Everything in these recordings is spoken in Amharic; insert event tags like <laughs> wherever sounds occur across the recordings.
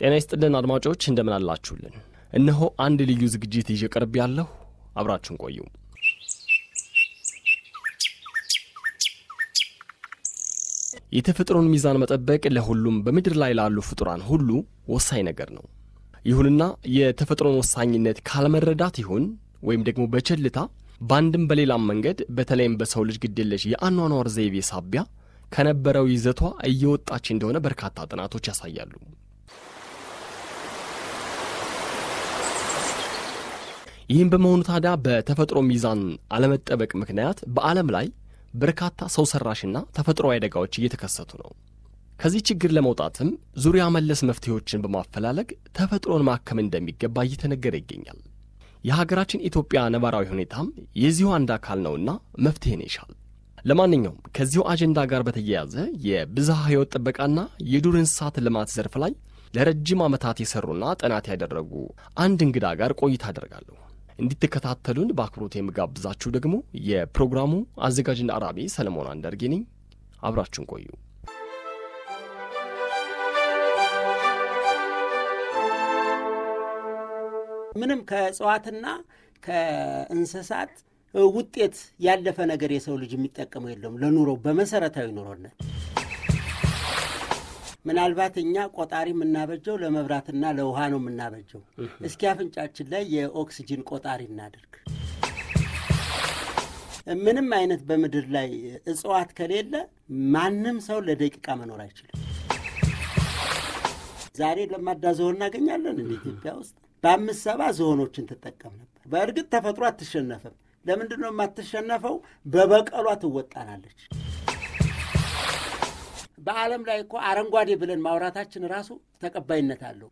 ጤና ይስጥልን አድማጮች፣ እንደምን አላችሁልን? እነሆ አንድ ልዩ ዝግጅት ይዤ ቀርብ ያለሁ፣ አብራችሁን ቆዩ። የተፈጥሮን ሚዛን መጠበቅ ለሁሉም በምድር ላይ ላሉ ፍጡራን ሁሉ ወሳኝ ነገር ነው። ይሁንና የተፈጥሮን ወሳኝነት ካለመረዳት ይሁን ወይም ደግሞ በቸልታ በአንድም በሌላም መንገድ በተለይም በሰው ልጅ ግድለሽ የአኗኗር ዘይቤ ሳቢያ ከነበረው ይዘቷ እየወጣች እንደሆነ በርካታ ጥናቶች ያሳያሉ። ይህም በመሆኑ ታዲያ በተፈጥሮ ሚዛን አለመጠበቅ ምክንያት በዓለም ላይ በርካታ ሰው ሰራሽና ተፈጥሯዊ አደጋዎች እየተከሰቱ ነው። ከዚህ ችግር ለመውጣትም ዙሪያ መለስ መፍትሄዎችን በማፈላለግ ተፈጥሮን ማከም እንደሚገባ እየተነገረ ይገኛል። የሀገራችን ኢትዮጵያ ነባራዊ ሁኔታም የዚሁ አንድ አካል ነውና መፍትሄን ይሻል። ለማንኛውም ከዚሁ አጀንዳ ጋር በተያያዘ የብዝሃ ሕይወት ጥበቃና የዱር እንስሳት ልማት ዘርፍ ላይ ለረጅም ዓመታት የሰሩና ጥናት ያደረጉ አንድ እንግዳ ጋር ቆይታ አደርጋለሁ። እንዲተከታተሉን በአክብሮት የምጋብዛችሁ ደግሞ የፕሮግራሙ አዘጋጅና አራቢ ሰለሞን አንዳርጌ ነኝ። አብራችሁን ቆዩ። ምንም ከእጽዋትና ከእንስሳት ውጤት ያለፈ ነገር የሰው ልጅ የሚጠቀመው የለውም ለኑሮ በመሰረታዊ ኑሮነት ምናልባት እኛ ቆጣሪ የምናበጀው ለመብራትና ለውሃ ነው የምናበጀው። እስኪ አፍንጫችን ላይ የኦክሲጂን ቆጣሪ እናደርግ። ምንም አይነት በምድር ላይ እጽዋት ከሌለ ማንም ሰው ለደቂቃ መኖር አይችልም። ዛሬ ለማዳ ዝሆን እናገኛለን እንደ ኢትዮጵያ ውስጥ በአምስት ሰባ ዝሆኖችን ትጠቀም ነበር። በእርግጥ ተፈጥሮ አትሸነፍም። ለምንድን ነው የማትሸነፈው? በበቀሏ ትወጣናለች። በዓለም ላይ እኮ አረንጓዴ ብለን ማውራታችን ራሱ ተቀባይነት አለው።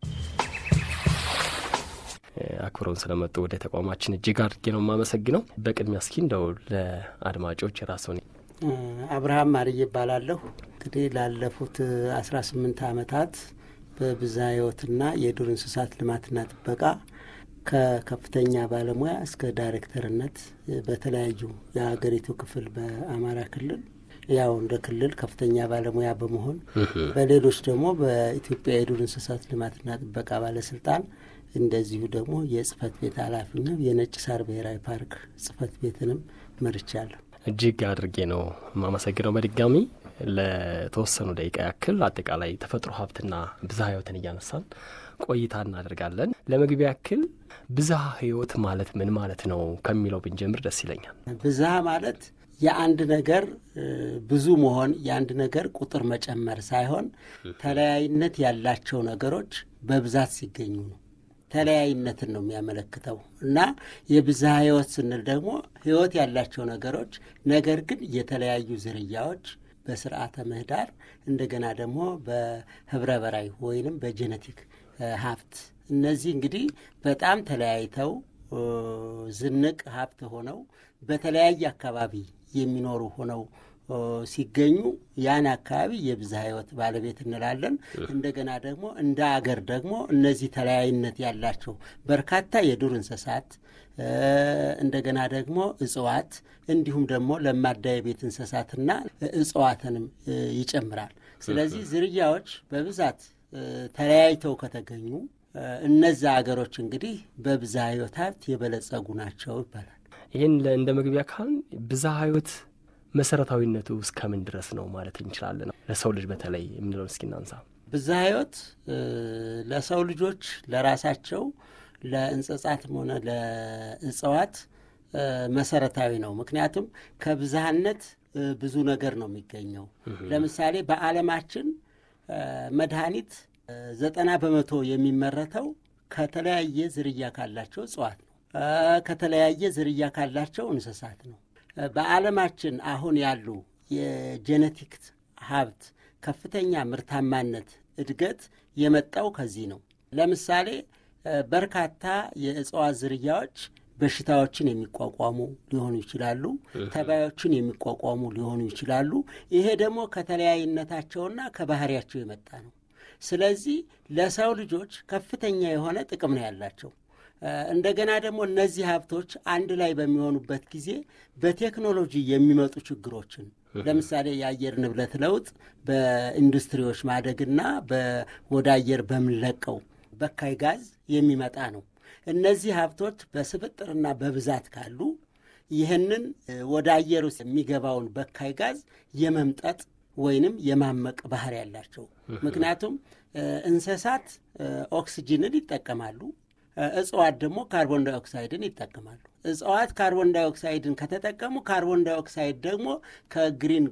አክብረውን ስለመጡ ወደ ተቋማችን እጅግ አድርጌ ነው የማመሰግነው። በቅድሚያ እስኪ እንደው ለአድማጮች የራስዎን። አብርሃም ማርዬ ይባላለሁ። እንግዲህ ላለፉት አስራ ስምንት ዓመታት በብዝሃ ሕይወትና የዱር እንስሳት ልማትና ጥበቃ ከከፍተኛ ባለሙያ እስከ ዳይሬክተርነት በተለያዩ የሀገሪቱ ክፍል በአማራ ክልል ያው እንደ ክልል ከፍተኛ ባለሙያ በመሆን በሌሎች ደግሞ በኢትዮጵያ የዱር እንስሳት ልማትና ጥበቃ ባለስልጣን እንደዚሁ ደግሞ የጽህፈት ቤት ኃላፊና የነጭ ሳር ብሔራዊ ፓርክ ጽህፈት ቤትንም መርቻለሁ። እጅግ አድርጌ ነው የማመሰግነው። በድጋሚ ለተወሰኑ ደቂቃ ያክል አጠቃላይ ተፈጥሮ ሀብትና ብዝሃ ህይወትን እያነሳን ቆይታ እናደርጋለን። ለመግቢያ ያክል ብዝሃ ህይወት ማለት ምን ማለት ነው ከሚለው ብንጀምር ደስ ይለኛል። ብዝሃ ማለት የአንድ ነገር ብዙ መሆን የአንድ ነገር ቁጥር መጨመር ሳይሆን ተለያይነት ያላቸው ነገሮች በብዛት ሲገኙ ነው። ተለያይነትን ነው የሚያመለክተው እና የብዝሃ ህይወት ስንል ደግሞ ህይወት ያላቸው ነገሮች ነገር ግን የተለያዩ ዝርያዎች በስርዓተ ምህዳር እንደገና ደግሞ በህብረ በራይ ወይንም በጄኔቲክ ሀብት እነዚህ እንግዲህ በጣም ተለያይተው ዝንቅ ሀብት ሆነው በተለያየ አካባቢ የሚኖሩ ሆነው ሲገኙ ያን አካባቢ የብዝሃ ሕይወት ባለቤት እንላለን። እንደገና ደግሞ እንደ አገር ደግሞ እነዚህ ተለያይነት ያላቸው በርካታ የዱር እንስሳት እንደገና ደግሞ እጽዋት እንዲሁም ደግሞ ለማዳ የቤት እንስሳትና እጽዋትንም ይጨምራል። ስለዚህ ዝርያዎች በብዛት ተለያይተው ከተገኙ እነዛ አገሮች እንግዲህ በብዝሃ ሕይወት ሀብት የበለጸጉ ናቸው ይባላል። ይህን እንደ መግቢያ ካል ብዝሃ ህይወት መሰረታዊነቱ ምን ድረስ ነው ማለት እንችላለን? ለሰው ልጅ በተለይ የምንለው እስኪ እናንሳ። ህይወት ለሰው ልጆች ለራሳቸው ለእንስሳትም ሆነ ለእጽዋት መሰረታዊ ነው። ምክንያቱም ከብዝሃነት ብዙ ነገር ነው የሚገኘው። ለምሳሌ በዓለማችን መድኃኒት ዘጠና በመቶ የሚመረተው ከተለያየ ዝርያ ካላቸው እጽዋት ከተለያየ ዝርያ ካላቸው እንስሳት ነው። በዓለማችን አሁን ያሉ የጄኔቲክ ሀብት ከፍተኛ ምርታማነት እድገት የመጣው ከዚህ ነው። ለምሳሌ በርካታ የእጽዋት ዝርያዎች በሽታዎችን የሚቋቋሙ ሊሆኑ ይችላሉ። ተባዮችን የሚቋቋሙ ሊሆኑ ይችላሉ። ይሄ ደግሞ ከተለያይነታቸውና ከባህሪያቸው የመጣ ነው። ስለዚህ ለሰው ልጆች ከፍተኛ የሆነ ጥቅም ነው ያላቸው። እንደገና ደግሞ እነዚህ ሀብቶች አንድ ላይ በሚሆኑበት ጊዜ በቴክኖሎጂ የሚመጡ ችግሮችን ለምሳሌ የአየር ንብረት ለውጥ በኢንዱስትሪዎች ማደግና ወደ አየር በምንለቀው በካይ ጋዝ የሚመጣ ነው። እነዚህ ሀብቶች በስብጥርና በብዛት ካሉ ይህንን ወደ አየር ውስጥ የሚገባውን በካይ ጋዝ የመምጠጥ ወይንም የማመቅ ባህሪ ያላቸው ምክንያቱም እንስሳት ኦክስጂንን ይጠቀማሉ እጽዋት ደግሞ ካርቦን ዳይኦክሳይድን ይጠቀማሉ። እጽዋት ካርቦን ዳይኦክሳይድን ከተጠቀሙ ካርቦን ዳይኦክሳይድ ደግሞ ከግሪን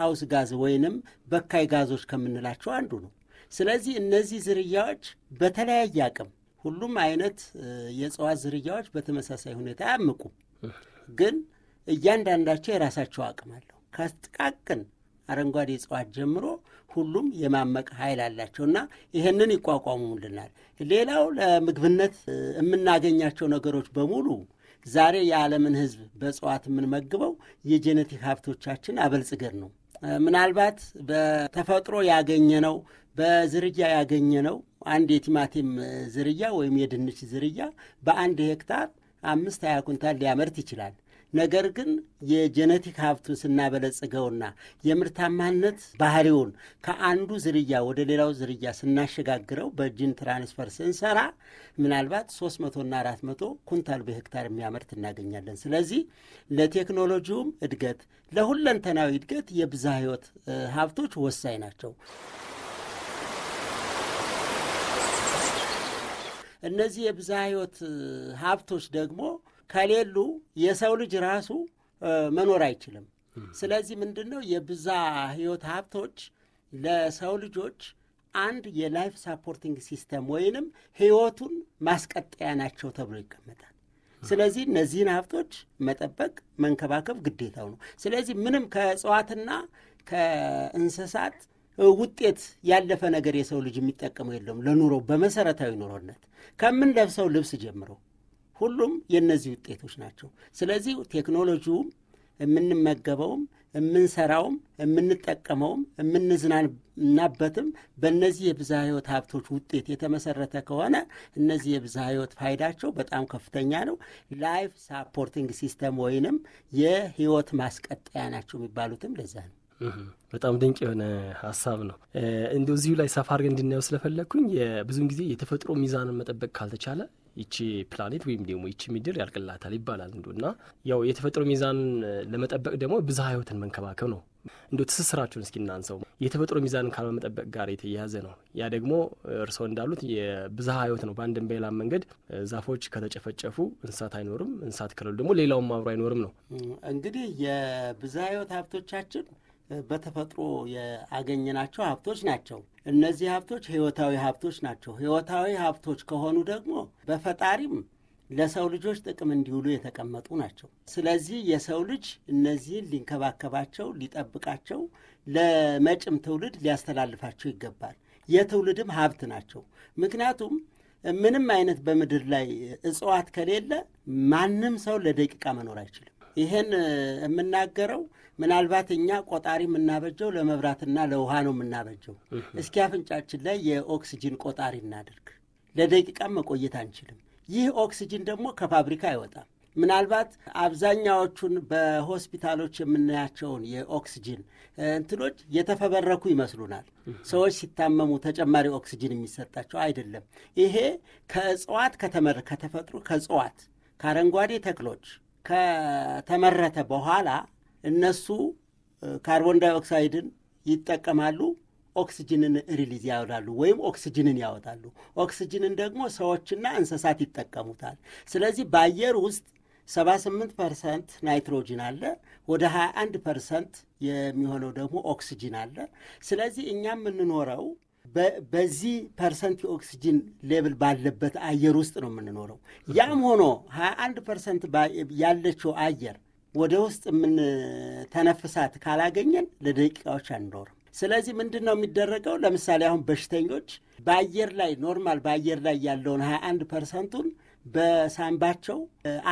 ሃውስ ጋዝ ወይንም በካይ ጋዞች ከምንላቸው አንዱ ነው። ስለዚህ እነዚህ ዝርያዎች በተለያየ አቅም ሁሉም አይነት የእጽዋት ዝርያዎች በተመሳሳይ ሁኔታ አያምቁም፣ ግን እያንዳንዳቸው የራሳቸው አቅም አለው። ከጥቃቅን አረንጓዴ እጽዋት ጀምሮ ሁሉም የማመቅ ኃይል አላቸው እና ይህንን ይቋቋሙልናል። ሌላው ለምግብነት የምናገኛቸው ነገሮች በሙሉ ዛሬ የዓለምን ሕዝብ በእጽዋት የምንመግበው የጄኔቲክ ሀብቶቻችን አበልጽገን ነው። ምናልባት በተፈጥሮ ያገኘነው በዝርያ ያገኘነው አንድ የቲማቲም ዝርያ ወይም የድንች ዝርያ በአንድ ሄክታር አምስት ሀያ ኩንታል ሊያመርት ይችላል። ነገር ግን የጄኔቲክ ሀብቱን ስናበለጽገውና የምርታማነት ባህሪውን ከአንዱ ዝርያ ወደ ሌላው ዝርያ ስናሸጋግረው በጂን ትራንስፈር ስንሰራ ምናልባት ሶስት 300ና መቶ ኩንታል በሄክታር የሚያመርት እናገኛለን። ስለዚህ ለቴክኖሎጂውም እድገት ለሁለንተናዊ እድገት የብዝሃ ህይወት ሀብቶች ወሳኝ ናቸው። እነዚህ የብዝሃ ህይወት ሀብቶች ደግሞ ከሌሉ የሰው ልጅ ራሱ መኖር አይችልም። ስለዚህ ምንድን ነው የብዛ ህይወት ሀብቶች ለሰው ልጆች አንድ የላይፍ ሳፖርቲንግ ሲስተም ወይንም ህይወቱን ማስቀጠያ ናቸው ተብሎ ይቀመጣል። ስለዚህ እነዚህን ሀብቶች መጠበቅ መንከባከብ ግዴታው ነው። ስለዚህ ምንም ከእጽዋትና ከእንስሳት ውጤት ያለፈ ነገር የሰው ልጅ የሚጠቀመው የለውም ለኑሮ በመሰረታዊ ኑሮነት ከምንለብሰው ልብስ ጀምሮ ሁሉም የእነዚህ ውጤቶች ናቸው። ስለዚህ ቴክኖሎጂውም የምንመገበውም የምንሰራውም የምንጠቀመውም የምንዝናናበትም በእነዚህ የብዝሃ ህይወት ሀብቶች ውጤት የተመሰረተ ከሆነ እነዚህ የብዝሃ ህይወት ፋይዳቸው በጣም ከፍተኛ ነው። ላይፍ ሳፖርቲንግ ሲስተም ወይንም የህይወት ማስቀጠያ ናቸው የሚባሉትም ለዛ ነው። በጣም ድንቅ የሆነ ሀሳብ ነው። እንደዚሁ ላይ ሰፋ አድርገን እንድናየው ስለፈለግኩኝ ብዙውን ጊዜ የተፈጥሮ ሚዛንን መጠበቅ ካልተቻለ ይቺ ፕላኔት ወይም ደግሞ ይቺ ምድር ያልቅላታል ይባላል እንዶ እና ያው የተፈጥሮ ሚዛን ለመጠበቅ ደግሞ ብዝሃ ህይወትን መንከባከብ ነው። እንዶ ትስስራችሁን እስኪ እናንሰው። የተፈጥሮ ሚዛን ካለመጠበቅ ጋር የተያያዘ ነው። ያ ደግሞ እርስዎ እንዳሉት የብዝሃ ህይወት ነው። በአንድም በሌላ መንገድ ዛፎች ከተጨፈጨፉ እንስሳት አይኖርም፣ እንስሳት ከሌሉ ደግሞ ሌላውም አብሮ አይኖርም ነው። እንግዲህ የብዝሃ ህይወት ሀብቶቻችን በተፈጥሮ ያገኘናቸው ሀብቶች ናቸው። እነዚህ ሀብቶች ህይወታዊ ሀብቶች ናቸው። ህይወታዊ ሀብቶች ከሆኑ ደግሞ በፈጣሪም ለሰው ልጆች ጥቅም እንዲውሉ የተቀመጡ ናቸው። ስለዚህ የሰው ልጅ እነዚህን ሊንከባከባቸው፣ ሊጠብቃቸው፣ ለመጭም ትውልድ ሊያስተላልፋቸው ይገባል። የትውልድም ሀብት ናቸው። ምክንያቱም ምንም አይነት በምድር ላይ እጽዋት ከሌለ ማንም ሰው ለደቂቃ መኖር አይችልም። ይሄን የምናገረው ምናልባት እኛ ቆጣሪ የምናበጀው ለመብራትና ለውሃ ነው የምናበጀው። እስኪ አፍንጫችን ላይ የኦክስጂን ቆጣሪ እናደርግ። ለደቂቃም መቆየት አንችልም። ይህ ኦክስጂን ደግሞ ከፋብሪካ አይወጣም። ምናልባት አብዛኛዎቹን በሆስፒታሎች የምናያቸውን የኦክስጂን እንትኖች የተፈበረኩ ይመስሉናል። ሰዎች ሲታመሙ ተጨማሪ ኦክስጂን የሚሰጣቸው አይደለም። ይሄ ከእጽዋት ከተመር ከተፈጥሮ ከእጽዋት ከአረንጓዴ ተክሎች ከተመረተ በኋላ እነሱ ካርቦን ዳይኦክሳይድን ይጠቀማሉ፣ ኦክስጅንን ሪሊዝ ያወጣሉ ወይም ኦክስጅንን ያወጣሉ። ኦክስጅንን ደግሞ ሰዎችና እንስሳት ይጠቀሙታል። ስለዚህ በአየር ውስጥ 78 ፐርሰንት ናይትሮጅን አለ። ወደ 21 ፐርሰንት የሚሆነው ደግሞ ኦክስጅን አለ። ስለዚህ እኛ የምንኖረው በዚህ ፐርሰንት የኦክስጅን ሌብል ባለበት አየር ውስጥ ነው የምንኖረው። ያም ሆኖ 21 ፐርሰንት ያለችው አየር ወደ ውስጥ የምንተነፍሳት ካላገኘን ለደቂቃዎች አንኖርም። ስለዚህ ምንድን ነው የሚደረገው? ለምሳሌ አሁን በሽተኞች በአየር ላይ ኖርማል በአየር ላይ ያለውን 21 ፐርሰንቱን በሳንባቸው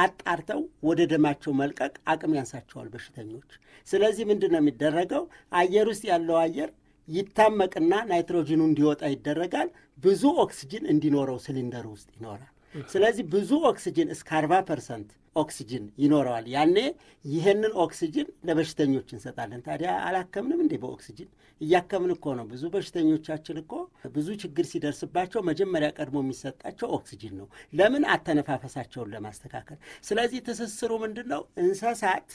አጣርተው ወደ ደማቸው መልቀቅ አቅም ያንሳቸዋል በሽተኞች። ስለዚህ ምንድን ነው የሚደረገው? አየር ውስጥ ያለው አየር ይታመቅና ናይትሮጂኑ እንዲወጣ ይደረጋል። ብዙ ኦክስጅን እንዲኖረው ሲሊንደር ውስጥ ይኖራል። ስለዚህ ብዙ ኦክስጅን እስከ 40 ፐርሰንት ኦክሲጅን ይኖረዋል። ያኔ ይህንን ኦክሲጅን ለበሽተኞች እንሰጣለን። ታዲያ አላከምንም እንዴ? በኦክሲጅን እያከምን እኮ ነው። ብዙ በሽተኞቻችን እኮ ብዙ ችግር ሲደርስባቸው መጀመሪያ ቀድሞ የሚሰጣቸው ኦክሲጅን ነው። ለምን? አተነፋፈሳቸውን ለማስተካከል። ስለዚህ ትስስሩ ምንድን ነው? እንስሳት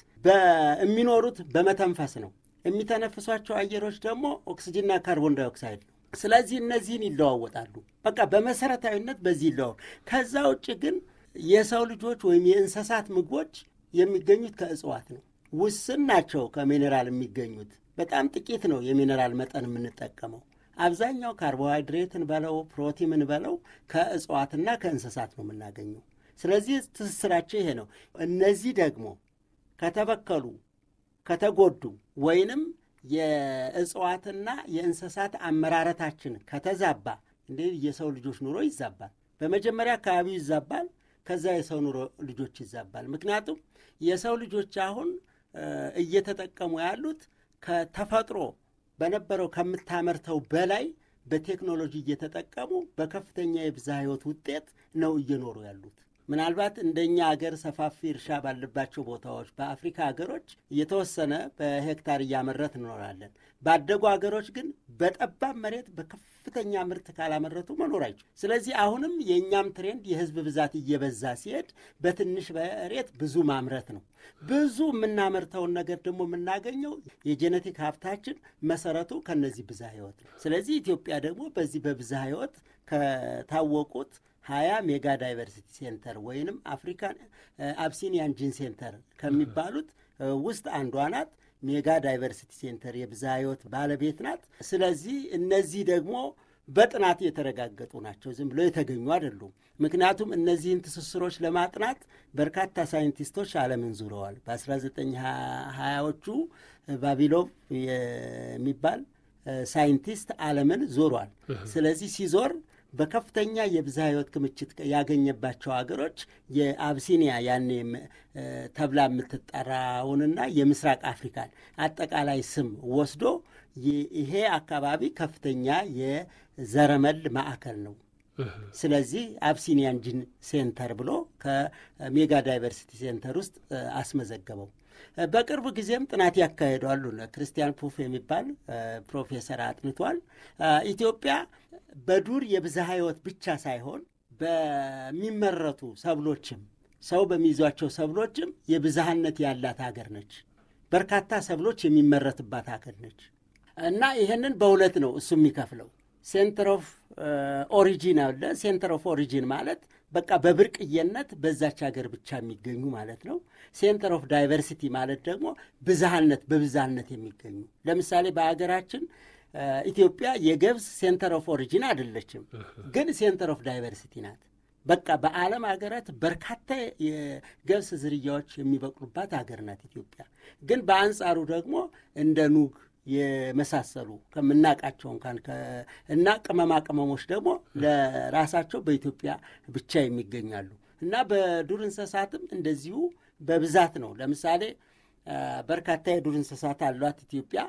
የሚኖሩት በመተንፈስ ነው። የሚተነፍሷቸው አየሮች ደግሞ ኦክሲጅንና ካርቦን ዳይኦክሳይድ ነው። ስለዚህ እነዚህን ይለዋወጣሉ። በቃ በመሰረታዊነት በዚህ ይለዋወ ከዛ ውጭ ግን የሰው ልጆች ወይም የእንስሳት ምግቦች የሚገኙት ከእጽዋት ነው። ውስን ናቸው ከሚኔራል የሚገኙት። በጣም ጥቂት ነው የሚኔራል መጠን የምንጠቀመው። አብዛኛው ካርቦሃይድሬትን በለው ፕሮቲንን በለው ከእጽዋትና ከእንስሳት ነው የምናገኘው። ስለዚህ ትስስራቸው ይሄ ነው። እነዚህ ደግሞ ከተበከሉ ከተጎዱ ወይንም የእጽዋትና የእንስሳት አመራረታችን ከተዛባ እንዴ የሰው ልጆች ኑሮ ይዛባል። በመጀመሪያ አካባቢው ይዛባል። ከዛ የሰው ኑሮ ልጆች ይዛባል። ምክንያቱም የሰው ልጆች አሁን እየተጠቀሙ ያሉት ከተፈጥሮ በነበረው ከምታመርተው በላይ በቴክኖሎጂ እየተጠቀሙ በከፍተኛ የብዝሃ ህይወት ውጤት ነው እየኖሩ ያሉት። ምናልባት እንደኛ ሀገር ሰፋፊ እርሻ ባለባቸው ቦታዎች በአፍሪካ ሀገሮች እየተወሰነ በሄክታር እያመረት እንኖራለን። ባደጉ ሀገሮች ግን በጠባብ መሬት በከፍተኛ ምርት ካላመረቱ መኖር አይችሉ። ስለዚህ አሁንም የእኛም ትሬንድ የህዝብ ብዛት እየበዛ ሲሄድ በትንሽ መሬት ብዙ ማምረት ነው። ብዙ የምናመርተውን ነገር ደግሞ የምናገኘው የጄኔቲክ ሀብታችን መሰረቱ ከነዚህ ብዝሃ ህይወት ነው። ስለዚህ ኢትዮጵያ ደግሞ በዚህ በብዝሃ ህይወት ከታወቁት ሀያ ሜጋ ዳይቨርሲቲ ሴንተር ወይንም አፍሪካን አብሲኒያን ጂን ሴንተር ከሚባሉት ውስጥ አንዷ ናት። ሜጋ ዳይቨርሲቲ ሴንተር የብዝሃ ህይወት ባለቤት ናት። ስለዚህ እነዚህ ደግሞ በጥናት የተረጋገጡ ናቸው፣ ዝም ብሎ የተገኙ አይደሉም። ምክንያቱም እነዚህን ትስስሮች ለማጥናት በርካታ ሳይንቲስቶች ዓለምን ዙረዋል። በ1920ዎቹ ባቢሎቭ የሚባል ሳይንቲስት ዓለምን ዞሯል። ስለዚህ ሲዞር በከፍተኛ የብዝሃ ህይወት ክምችት ያገኘባቸው ሀገሮች የአብሲኒያ ያኔ ተብላ የምትጠራውንና የምስራቅ አፍሪካን አጠቃላይ ስም ወስዶ ይሄ አካባቢ ከፍተኛ የዘረመል ማዕከል ነው። ስለዚህ አብሲኒያን ጂን ሴንተር ብሎ ከሜጋ ዳይቨርሲቲ ሴንተር ውስጥ አስመዘገበው። በቅርብ ጊዜም ጥናት ያካሄዷሉ አሉ። ክርስቲያን ፑፍ የሚባል ፕሮፌሰር አጥንቷል። ኢትዮጵያ በዱር የብዝሃ ህይወት ብቻ ሳይሆን በሚመረቱ ሰብሎችም ሰው በሚይዟቸው ሰብሎችም የብዝሃነት ያላት ሀገር ነች። በርካታ ሰብሎች የሚመረትባት ሀገር ነች እና ይህንን በሁለት ነው እሱ የሚከፍለው ሴንትር ኦፍ ኦሪጂን አለ። ሴንተር ኦፍ ኦሪጂን ማለት በቃ በብርቅዬነት በዛች ሀገር ብቻ የሚገኙ ማለት ነው። ሴንተር ኦፍ ዳይቨርሲቲ ማለት ደግሞ ብዝሃነት በብዝሃነት የሚገኙ ለምሳሌ በሀገራችን ኢትዮጵያ የገብስ ሴንተር ኦፍ ኦሪጂን አይደለችም፣ ግን ሴንተር ኦፍ ዳይቨርሲቲ ናት። በቃ በዓለም ሀገራት በርካታ የገብስ ዝርያዎች የሚበቅሉባት ሀገር ናት ኢትዮጵያ። ግን በአንጻሩ ደግሞ እንደ ኑግ የመሳሰሉ ከምናቃቸውን እንኳን እና ቅመማ ቅመሞች ደግሞ ለራሳቸው በኢትዮጵያ ብቻ የሚገኛሉ እና በዱር እንስሳትም እንደዚሁ በብዛት ነው። ለምሳሌ በርካታ የዱር እንስሳት አሏት ኢትዮጵያ።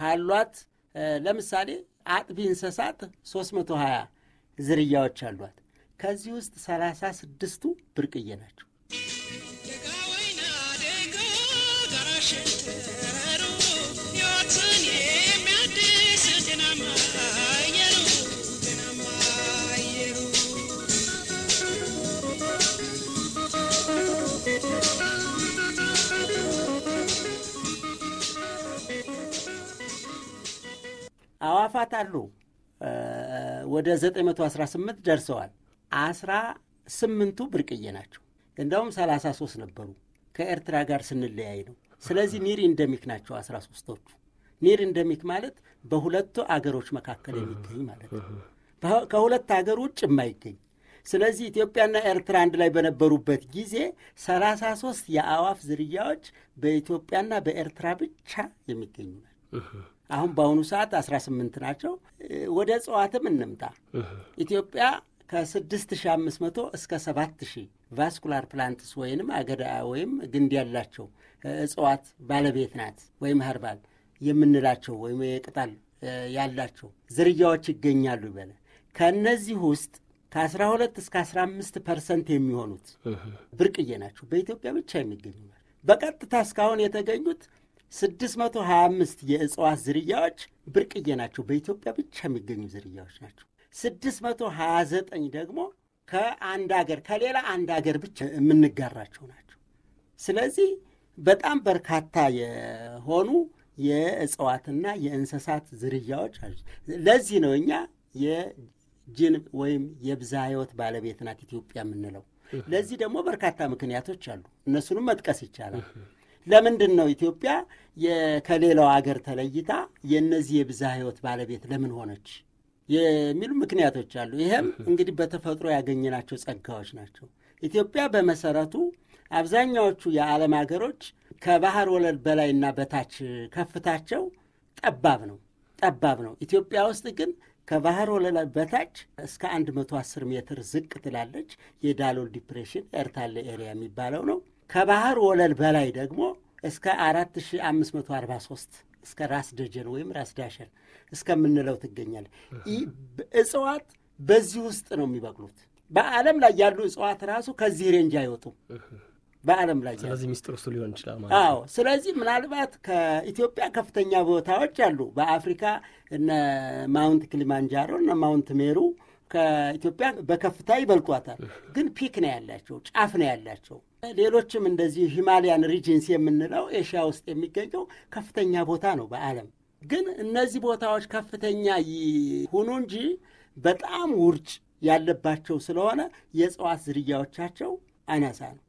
ካሏት ለምሳሌ አጥቢ እንስሳት ሀያ ዝርያዎች አሏት። ከዚህ ውስጥ ሰላሳ ስድስቱ ብርቅዬ ናቸው። አዋፋት አሉ። ወደ 918 ደርሰዋል። አስራ ስምንቱ ብርቅዬ ናቸው። እንደውም 33 ነበሩ ከኤርትራ ጋር ስንለያይ ነው። ስለዚህ <laughs> ኒር ኢንደሚክ ናቸው 13ቶቹ። ኒር ኢንደሚክ ማለት በሁለቱ አገሮች መካከል የሚገኝ ማለት ነው። ከሁለት አገር ውጭ የማይገኝ ስለዚህ ኢትዮጵያና ኤርትራ አንድ ላይ በነበሩበት ጊዜ 33 የአእዋፍ ዝርያዎች በኢትዮጵያና በኤርትራ ብቻ የሚገኙ ናቸው። አሁን በአሁኑ ሰዓት 18 ናቸው። ወደ እጽዋትም እንምጣ። ኢትዮጵያ ከ6500 እስከ 7000 ቫስኩላር ፕላንትስ ወይንም አገዳ ወይም ግንድ ያላቸው እጽዋት ባለቤት ናት ወይም ሀርባል የምንላቸው ወይም የቅጠል ያላቸው ዝርያዎች ይገኛሉ ይበለ ከእነዚህ ውስጥ ከ12 እስከ 15 ፐርሰንት የሚሆኑት ብርቅዬ ናቸው። በኢትዮጵያ ብቻ የሚገኙ በቀጥታ እስካሁን የተገኙት 625 የእጽዋት ዝርያዎች ብርቅዬ ናቸው። በኢትዮጵያ ብቻ የሚገኙ ዝርያዎች ናቸው። 629 ደግሞ ከአንድ ሀገር ከሌላ አንድ ሀገር ብቻ የምንጋራቸው ናቸው። ስለዚህ በጣም በርካታ የሆኑ የእጽዋትና የእንስሳት ዝርያዎች አሉ። ለዚህ ነው እኛ የጅን ወይም የብዝሃ ሕይወት ባለቤት ናት ኢትዮጵያ የምንለው። ለዚህ ደግሞ በርካታ ምክንያቶች አሉ። እነሱንም መጥቀስ ይቻላል። ለምንድን ነው ኢትዮጵያ ከሌላው ሀገር ተለይታ የእነዚህ የብዛ ህይወት ባለቤት ለምን ሆነች የሚሉ ምክንያቶች አሉ። ይህም እንግዲህ በተፈጥሮ ያገኘናቸው ጸጋዎች ናቸው። ኢትዮጵያ በመሰረቱ አብዛኛዎቹ የዓለም ሀገሮች ከባህር ወለል በላይና በታች ከፍታቸው ጠባብ ነው ጠባብ ነው። ኢትዮጵያ ውስጥ ግን ከባህር ወለል በታች እስከ 110 ሜትር ዝቅ ትላለች። የዳሎል ዲፕሬሽን ኤርታሌ ኤሪያ የሚባለው ነው። ከባህር ወለል በላይ ደግሞ እስከ 4543 እስከ ራስ ደጀን ወይም ራስ ዳሸን እስከምንለው ትገኛል። እጽዋት በዚህ ውስጥ ነው የሚበቅሉት። በዓለም ላይ ያሉ እጽዋት ራሱ ከዚህ ሬንጅ አይወጡም። በዓለም ላይ ስለዚህ ሚስጥር እሱ ሊሆን ይችላል ማለት አዎ። ስለዚህ ምናልባት ከኢትዮጵያ ከፍተኛ ቦታዎች አሉ። በአፍሪካ እነ ማውንት ክሊማንጃሮ እነ ማውንት ሜሩ ከኢትዮጵያ በከፍታ ይበልጧታል። ግን ፒክ ነው ያላቸው፣ ጫፍ ነው ያላቸው። ሌሎችም እንደዚህ ሂማሊያን ሪጅንስ የምንለው ኤሽያ ውስጥ የሚገኘው ከፍተኛ ቦታ ነው በዓለም ግን እነዚህ ቦታዎች ከፍተኛ ሁኑ እንጂ በጣም ውርጭ ያለባቸው ስለሆነ የእጽዋት ዝርያዎቻቸው አነሳ ነው።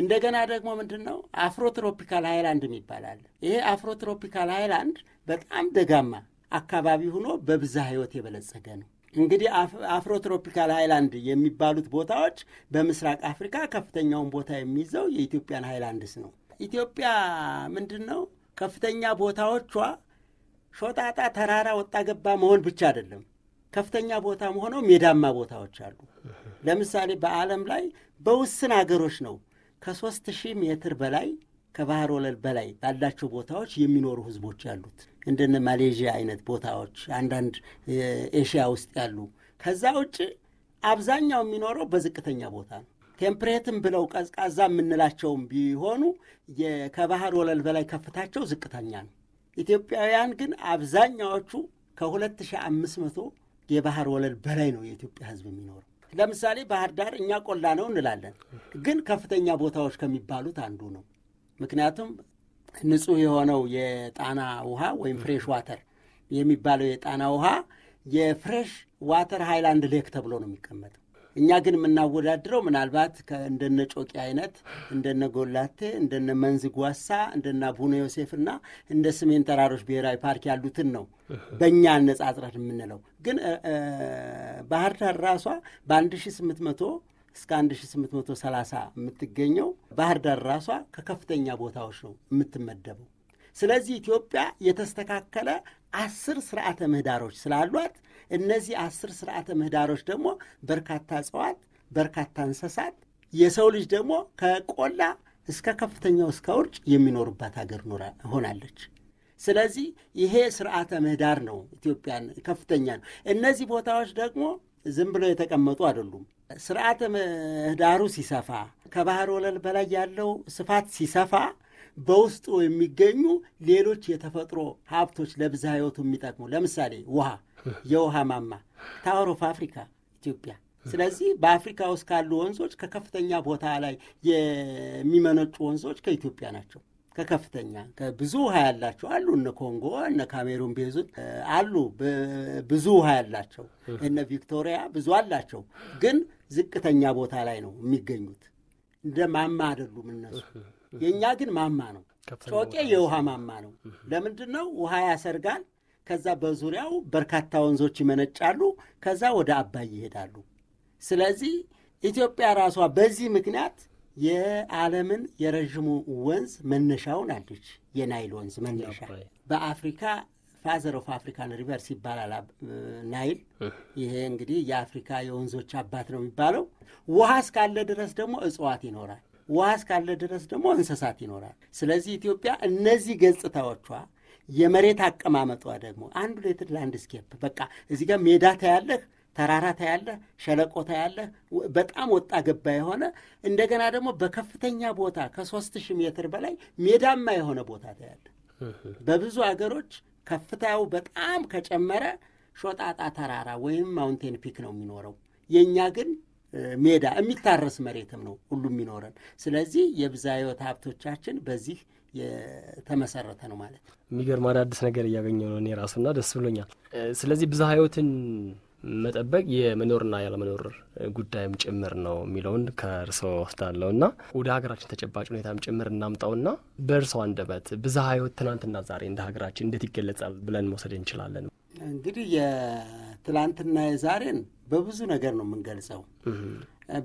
እንደገና ደግሞ ምንድን ነው አፍሮትሮፒካል ሃይላንድ ይባላል። ይሄ አፍሮትሮፒካል ሃይላንድ በጣም ደጋማ አካባቢ ሆኖ በብዝሃ ሕይወት የበለጸገ ነው። እንግዲህ አፍሮ ትሮፒካል ሃይላንድ የሚባሉት ቦታዎች በምስራቅ አፍሪካ ከፍተኛውን ቦታ የሚይዘው የኢትዮጵያን ሃይላንድስ ነው። ኢትዮጵያ ምንድን ነው ከፍተኛ ቦታዎቿ ሾጣጣ ተራራ ወጣ ገባ መሆን ብቻ አይደለም። ከፍተኛ ቦታ መሆነው ሜዳማ ቦታዎች አሉ። ለምሳሌ በዓለም ላይ በውስን አገሮች ነው ከሶስት ሺህ ሜትር በላይ ከባህር ወለል በላይ ባላቸው ቦታዎች የሚኖሩ ህዝቦች ያሉት እንደነ ማሌዥያ አይነት ቦታዎች አንዳንድ ኤሽያ ውስጥ ያሉ። ከዛ ውጭ አብዛኛው የሚኖረው በዝቅተኛ ቦታ ነው። ቴምፕሬትም ብለው ቀዝቃዛ የምንላቸውም ቢሆኑ ከባህር ወለል በላይ ከፍታቸው ዝቅተኛ ነው። ኢትዮጵያውያን ግን አብዛኛዎቹ ከ2500 የባህር ወለል በላይ ነው የኢትዮጵያ ሕዝብ የሚኖረው። ለምሳሌ ባህር ዳር እኛ ቆላ ነው እንላለን፣ ግን ከፍተኛ ቦታዎች ከሚባሉት አንዱ ነው። ምክንያቱም ንጹህ የሆነው የጣና ውሃ ወይም ፍሬሽ ዋተር የሚባለው የጣና ውሃ የፍሬሽ ዋተር ሃይላንድ ሌክ ተብሎ ነው የሚቀመጠው። እኛ ግን የምናወዳድረው ምናልባት እንደነ ጮቄ አይነት እንደነ ጎላቴ እንደነ መንዝ ጓሳ እንደነ አቡነ ዮሴፍና እንደ ሰሜን ተራሮች ብሔራዊ ፓርክ ያሉትን ነው በእኛ አነጻጽረን የምንለው። ግን ባህር ዳር ራሷ በ1800 እስከ 1830 የምትገኘው ባህር ዳር ራሷ ከከፍተኛ ቦታዎች ነው የምትመደበው። ስለዚህ ኢትዮጵያ የተስተካከለ አስር ስርዓተ ምህዳሮች ስላሏት እነዚህ አስር ስርዓተ ምህዳሮች ደግሞ በርካታ እጽዋት፣ በርካታ እንስሳት፣ የሰው ልጅ ደግሞ ከቆላ እስከ ከፍተኛው እስከ ውርጭ የሚኖሩባት ሀገር ሆናለች። ስለዚህ ይሄ ስርዓተ ምህዳር ነው ኢትዮጵያን ከፍተኛ ነው። እነዚህ ቦታዎች ደግሞ ዝም ብለው የተቀመጡ አይደሉም። ስርዓተ ምህዳሩ ሲሰፋ ከባህር ወለል በላይ ያለው ስፋት ሲሰፋ በውስጡ የሚገኙ ሌሎች የተፈጥሮ ሀብቶች ለብዛ ህይወቱ የሚጠቅሙ ለምሳሌ ውሃ፣ የውሃ ማማ፣ ታወር ኦፍ አፍሪካ ኢትዮጵያ። ስለዚህ በአፍሪካ ውስጥ ካሉ ወንዞች ከከፍተኛ ቦታ ላይ የሚመነጩ ወንዞች ከኢትዮጵያ ናቸው። ከከፍተኛ ብዙ ውሃ ያላቸው አሉ። እነ ኮንጎ እነ ካሜሩን ቤዙን አሉ። ብዙ ውሃ ያላቸው እነ ቪክቶሪያ ብዙ አላቸው። ግን ዝቅተኛ ቦታ ላይ ነው የሚገኙት። እንደ ማማ አይደሉም እነሱ። የእኛ ግን ማማ ነው። ጮቄ የውሃ ማማ ነው። ለምንድን ነው? ውሃ ያሰርጋል። ከዛ በዙሪያው በርካታ ወንዞች ይመነጫሉ። ከዛ ወደ አባይ ይሄዳሉ። ስለዚህ ኢትዮጵያ ራሷ በዚህ ምክንያት የዓለምን የረዥሙ ወንዝ መነሻውን ናለች። የናይል ወንዝ መነሻ በአፍሪካ ፋዘር ኦፍ አፍሪካን ሪቨርስ ይባላል ናይል። ይሄ እንግዲህ የአፍሪካ የወንዞች አባት ነው የሚባለው። ውሃ እስካለ ድረስ ደግሞ እጽዋት ይኖራል። ውሃ እስካለ ድረስ ደግሞ እንስሳት ይኖራል። ስለዚህ ኢትዮጵያ እነዚህ ገጽታዎቿ የመሬት አቀማመጧ ደግሞ አንዱ ሌትር ላንድስኬፕ በቃ እዚህ ጋር ሜዳ ታያለህ ተራራ ታያለህ፣ ሸለቆ ታያለህ። በጣም ወጣ ገባ የሆነ እንደገና ደግሞ በከፍተኛ ቦታ ከሶስት ሺህ ሜትር በላይ ሜዳማ የሆነ ቦታ ታያለህ። በብዙ አገሮች ከፍታው በጣም ከጨመረ ሾጣጣ ተራራ ወይም ማውንቴን ፒክ ነው የሚኖረው። የእኛ ግን ሜዳ የሚታረስ መሬትም ነው ሁሉ የሚኖረን። ስለዚህ የብዝሃ ሕይወት ሀብቶቻችን በዚህ የተመሰረተ ነው ማለት ነው። የሚገርም አዳዲስ ነገር እያገኘ ነው እኔ ራሱና ደስ ብሎኛል። ስለዚህ ብዝሃ ሕይወትን መጠበቅ የመኖርና ያለመኖር ጉዳይም ጭምር ነው የሚለውን ከእርስዎ ወስዳለሁ እና ወደ ሀገራችን ተጨባጭ ሁኔታም ጭምር እናምጣውና በእርስዎ አንደበት ብዝሃ ሕይወት ትናንትና ዛሬ እንደ ሀገራችን እንዴት ይገለጻል ብለን መውሰድ እንችላለን? እንግዲህ የትላንትና የዛሬን በብዙ ነገር ነው የምንገልጸው።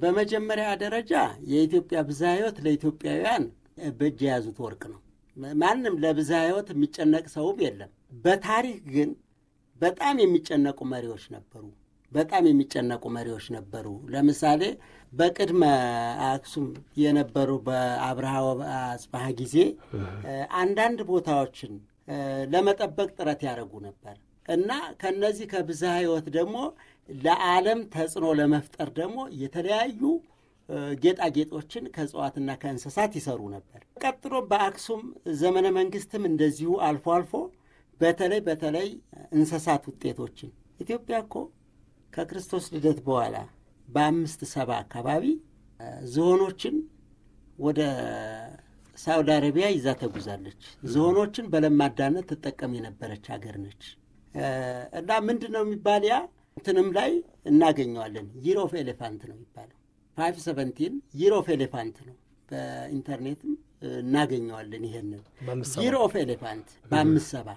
በመጀመሪያ ደረጃ የኢትዮጵያ ብዝሃ ህይወት ለኢትዮጵያውያን በእጅ የያዙት ወርቅ ነው። ማንም ለብዝሃ ህይወት የሚጨነቅ ሰውም የለም። በታሪክ ግን በጣም የሚጨነቁ መሪዎች ነበሩ። በጣም የሚጨነቁ መሪዎች ነበሩ። ለምሳሌ በቅድመ አክሱም የነበሩ በአብርሃ ወአጽብሃ ጊዜ አንዳንድ ቦታዎችን ለመጠበቅ ጥረት ያደረጉ ነበር እና ከነዚህ ከብዝሃ ሕይወት ደግሞ ለዓለም ተጽዕኖ ለመፍጠር ደግሞ የተለያዩ ጌጣጌጦችን ከእጽዋትና ከእንስሳት ይሰሩ ነበር። ቀጥሎ በአክሱም ዘመነ መንግስትም እንደዚሁ አልፎ አልፎ በተለይ በተለይ እንስሳት ውጤቶችን ኢትዮጵያ እኮ ከክርስቶስ ልደት በኋላ በአምስት ሰባ አካባቢ ዝሆኖችን ወደ ሳውዲ አረቢያ ይዛ ተጉዛለች። ዝሆኖችን በለማዳነት ትጠቀም የነበረች ሀገር ነች እና ምንድን ነው የሚባል ያ እንትንም ላይ እናገኘዋለን። ይር ኦፍ ኤሌፋንት ነው የሚባለው። ፋይቭ ሰቨንቲን ይር ኦፍ ኤሌፋንት ነው በኢንተርኔትም እናገኘዋለን። ይሄንን ዚሮ ኦፍ ኤሌፋንት በአምስት ሰባ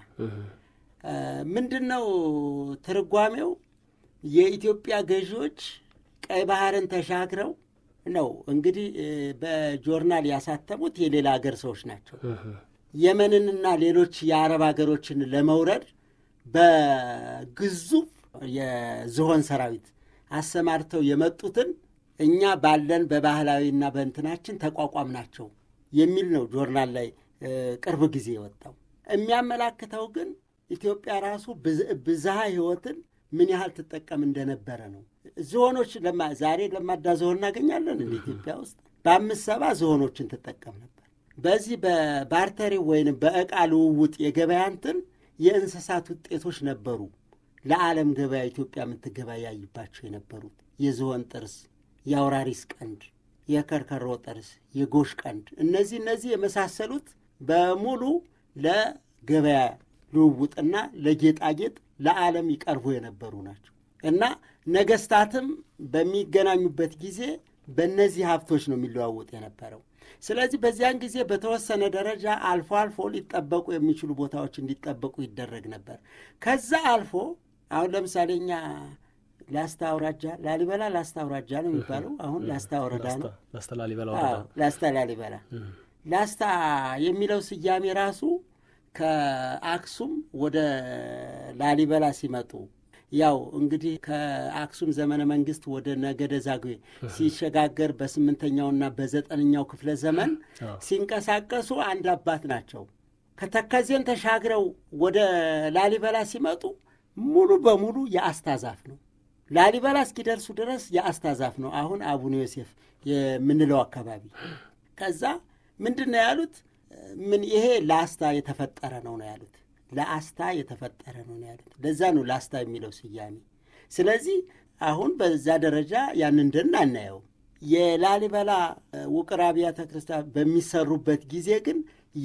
ምንድን ነው ትርጓሜው? የኢትዮጵያ ገዢዎች ቀይ ባህርን ተሻግረው ነው እንግዲህ በጆርናል ያሳተሙት የሌላ ሀገር ሰዎች ናቸው። የመንንና ሌሎች የአረብ ሀገሮችን ለመውረድ በግዙፍ የዝሆን ሰራዊት አሰማርተው የመጡትን እኛ ባለን በባህላዊና በእንትናችን ተቋቋም ናቸው የሚል ነው ጆርናል ላይ ቅርብ ጊዜ የወጣው። የሚያመላክተው ግን ኢትዮጵያ ራሱ ብዝሃ ህይወትን ምን ያህል ትጠቀም እንደነበረ ነው። ዝሆኖች ዛሬ ለማዳ ዝሆን እናገኛለን ኢትዮጵያ ውስጥ በአምስት ሰባ ዝሆኖችን ትጠቀም ነበር። በዚህ በባርተሪ ወይንም በእቃ ልውውጥ የገበያ እንትን የእንስሳት ውጤቶች ነበሩ ለዓለም ገበያ ኢትዮጵያ የምትገበያይባቸው የነበሩት የዝሆን ጥርስ፣ የአውራሪስ ቀንድ የከርከሮ ጥርስ፣ የጎሽ ቀንድ እነዚህ እነዚህ የመሳሰሉት በሙሉ ለገበያ ልውውጥና ለጌጣጌጥ ለዓለም ይቀርቡ የነበሩ ናቸው እና ነገስታትም በሚገናኙበት ጊዜ በእነዚህ ሀብቶች ነው የሚለዋወጥ የነበረው። ስለዚህ በዚያን ጊዜ በተወሰነ ደረጃ አልፎ አልፎ ሊጠበቁ የሚችሉ ቦታዎች እንዲጠበቁ ይደረግ ነበር። ከዛ አልፎ አሁን ለምሳሌ እኛ ላስታ አውራጃ ላሊበላ ላስታ አውራጃ ነው የሚባለው። አሁን ላስታ ወረዳ ነው። ላስታ ላሊበላ ላስታ የሚለው ስያሜ ራሱ ከአክሱም ወደ ላሊበላ ሲመጡ ያው እንግዲህ ከአክሱም ዘመነ መንግስት ወደ ነገደ ዛጉዌ ሲሸጋገር በስምንተኛውና በዘጠነኛው ክፍለ ዘመን ሲንቀሳቀሱ አንድ አባት ናቸው። ከተከዜን ተሻግረው ወደ ላሊበላ ሲመጡ ሙሉ በሙሉ የአስታ ዛፍ ነው። ላሊበላ እስኪደርሱ ድረስ የአስታዛፍ ነው አሁን አቡነ ዮሴፍ የምንለው አካባቢ። ከዛ ምንድን ነው ያሉት? ምን ይሄ ለአስታ የተፈጠረ ነው ነው ያሉት። ለአስታ የተፈጠረ ነው ነው ያሉት። ለዛ ነው ለአስታ የሚለው ስያሜ። ስለዚህ አሁን በዛ ደረጃ ያንን ደን አናየውም። የላሊበላ ውቅር አብያተ ክርስቲያን በሚሰሩበት ጊዜ ግን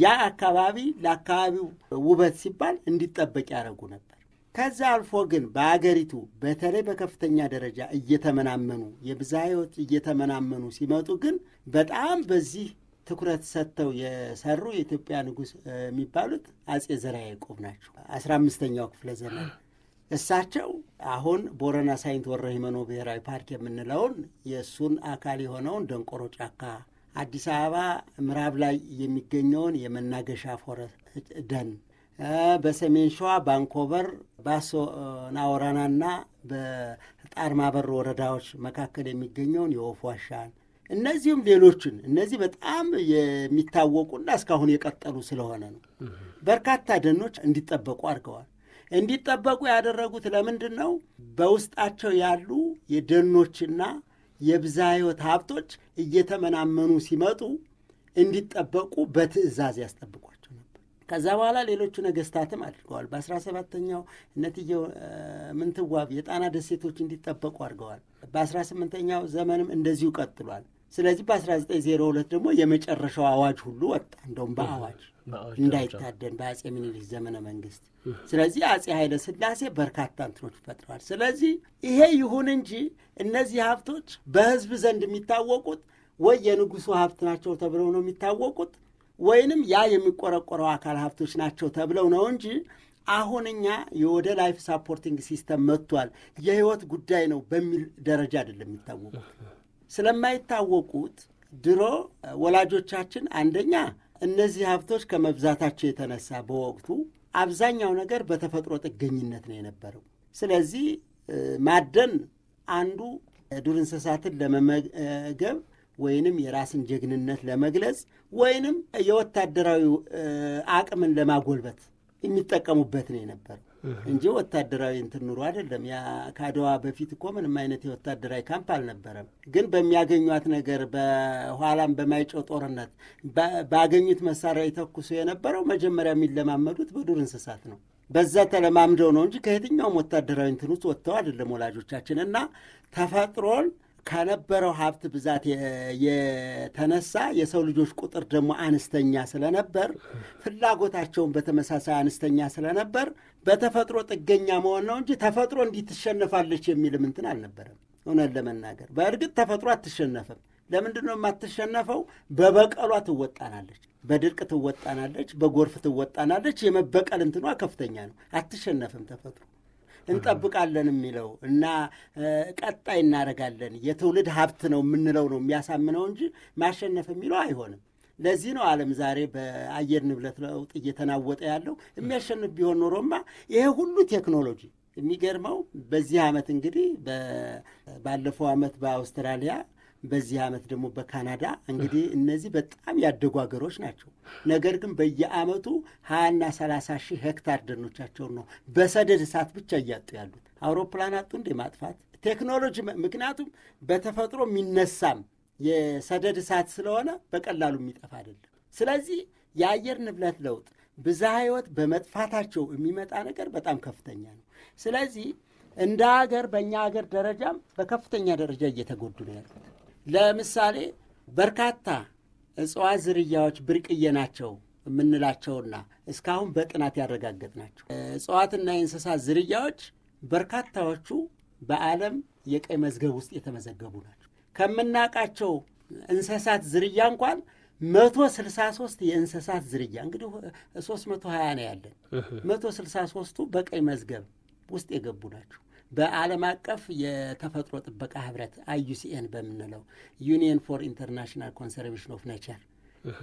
ያ አካባቢ ለአካባቢው ውበት ሲባል እንዲጠበቅ ያደረጉ ነበር። ከዚ አልፎ ግን በአገሪቱ በተለይ በከፍተኛ ደረጃ እየተመናመኑ የብዝሃ ሕይወት እየተመናመኑ ሲመጡ ግን በጣም በዚህ ትኩረት ሰጥተው የሰሩ የኢትዮጵያ ንጉሥ የሚባሉት አጼ ዘርዓ ያዕቆብ ናቸው። አስራ አምስተኛው ክፍለ ዘመን እሳቸው አሁን ቦረና ሳይንት ወረ ሂመኖ ብሔራዊ ፓርክ የምንለውን የእሱን አካል የሆነውን ደንቆሮ ጫካ፣ አዲስ አበባ ምዕራብ ላይ የሚገኘውን የመናገሻ ፎረ ደን በሰሜን ሸዋ ባንኮቨር፣ ባሶ ና በጣር ማበር ወረዳዎች መካከል የሚገኘውን የወፍ ዋሻን እነዚህም ሌሎችን እነዚህ በጣም የሚታወቁና እስካሁን የቀጠሉ ስለሆነ ነው። በርካታ ደኖች እንዲጠበቁ አድርገዋል። እንዲጠበቁ ያደረጉት ለምንድን ነው? በውስጣቸው ያሉ የደኖችና የብዝሃ ሕይወት ሀብቶች እየተመናመኑ ሲመጡ እንዲጠበቁ በትዕዛዝ ያስጠብቋል። ከዛ በኋላ ሌሎቹ ነገስታትም አድርገዋል። በአስራ ሰባተኛው እነትየው ምንትዋብ የጣና ደሴቶች እንዲጠበቁ አድርገዋል። በአስራ ስምንተኛው ዘመንም እንደዚሁ ቀጥሏል። ስለዚህ በ1902 ደግሞ የመጨረሻው አዋጅ ሁሉ ወጣ። እንደውም በአዋጅ እንዳይታደን በአጼ ምኒልክ ዘመነ መንግስት። ስለዚህ አጼ ኃይለ ስላሴ በርካታ እንትኖች ፈጥረዋል። ስለዚህ ይሄ ይሁን እንጂ እነዚህ ሀብቶች በህዝብ ዘንድ የሚታወቁት ወይ የንጉሱ ሀብት ናቸው ተብለው ነው የሚታወቁት ወይንም ያ የሚቆረቆረው አካል ሀብቶች ናቸው ተብለው ነው እንጂ አሁን እኛ የወደ ላይፍ ሳፖርቲንግ ሲስተም መጥቷል፣ የህይወት ጉዳይ ነው በሚል ደረጃ አይደለም የሚታወቁት። ስለማይታወቁት ድሮ ወላጆቻችን አንደኛ እነዚህ ሀብቶች ከመብዛታቸው የተነሳ በወቅቱ አብዛኛው ነገር በተፈጥሮ ጥገኝነት ነው የነበረው። ስለዚህ ማደን አንዱ ዱር እንስሳትን ለመመገብ ወይንም የራስን ጀግንነት ለመግለጽ ወይንም የወታደራዊ አቅምን ለማጎልበት የሚጠቀሙበት ነው የነበረው እንጂ ወታደራዊ እንትን ኑሮ አይደለም። ያ ከአድዋ በፊት እኮ ምንም አይነት የወታደራዊ ካምፕ አልነበረም። ግን በሚያገኟት ነገር በኋላም በማይጨው ጦርነት ባገኙት መሳሪያ የተኩሱ የነበረው መጀመሪያ የሚለማመዱት በዱር እንስሳት ነው። በዛ ተለማምደው ነው እንጂ ከየትኛውም ወታደራዊ እንትን ውስጥ ወጥተው አይደለም ወላጆቻችን እና ተፈጥሮን ከነበረው ሀብት ብዛት የተነሳ የሰው ልጆች ቁጥር ደግሞ አነስተኛ ስለነበር፣ ፍላጎታቸውን በተመሳሳይ አነስተኛ ስለነበር በተፈጥሮ ጥገኛ መሆን ነው እንጂ ተፈጥሮ እንዲህ ትሸነፋለች የሚልም እንትን አልነበረም። እውነት ለመናገር በእርግጥ ተፈጥሮ አትሸነፍም። ለምንድን ነው የማትሸነፈው? በበቀሏ ትወጣናለች፣ በድርቅ ትወጣናለች፣ በጎርፍ ትወጣናለች። የመበቀል እንትኗ ከፍተኛ ነው። አትሸነፍም ተፈጥሮ እንጠብቃለን የሚለው እና ቀጣይ እናደርጋለን የትውልድ ሀብት ነው የምንለው ነው የሚያሳምነው እንጂ ማሸነፍ የሚለው አይሆንም። ለዚህ ነው ዓለም ዛሬ በአየር ንብረት ለውጥ እየተናወጠ ያለው። የሚያሸንፍ ቢሆን ኖሮማ ይሄ ሁሉ ቴክኖሎጂ የሚገርመው በዚህ ዓመት እንግዲህ ባለፈው ዓመት በአውስትራሊያ በዚህ ዓመት ደግሞ በካናዳ እንግዲህ እነዚህ በጣም ያደጉ ሀገሮች ናቸው። ነገር ግን በየዓመቱ ሀያና ሰላሳ ሺህ ሄክታር ደኖቻቸውን ነው በሰደድ እሳት ብቻ እያጡ ያሉት። አውሮፕላን አጡ እንዴ ማጥፋት ቴክኖሎጂ። ምክንያቱም በተፈጥሮ የሚነሳም የሰደድ እሳት ስለሆነ በቀላሉ የሚጠፋ አይደለም። ስለዚህ የአየር ንብረት ለውጥ ብዝሃ ሕይወት በመጥፋታቸው የሚመጣ ነገር በጣም ከፍተኛ ነው። ስለዚህ እንደ ሀገር በእኛ ሀገር ደረጃም በከፍተኛ ደረጃ እየተጎዱ ነው ያሉት። ለምሳሌ በርካታ እጽዋት ዝርያዎች ብርቅዬ ናቸው የምንላቸውና እስካሁን በጥናት ያረጋገጥ ናቸው እጽዋትና የእንስሳት ዝርያዎች በርካታዎቹ በዓለም የቀይ መዝገብ ውስጥ የተመዘገቡ ናቸው። ከምናውቃቸው እንስሳት ዝርያ እንኳን መቶ ስልሳ ሶስት የእንስሳት ዝርያ እንግዲህ ሶስት መቶ ሀያ ነው ያለን። መቶ ስልሳ ሶስቱ በቀይ መዝገብ ውስጥ የገቡ ናቸው። በዓለም አቀፍ የተፈጥሮ ጥበቃ ህብረት አዩሲኤን በምንለው ዩኒየን ፎር ኢንተርናሽናል ኮንሰርቬሽን ኦፍ ኔቸር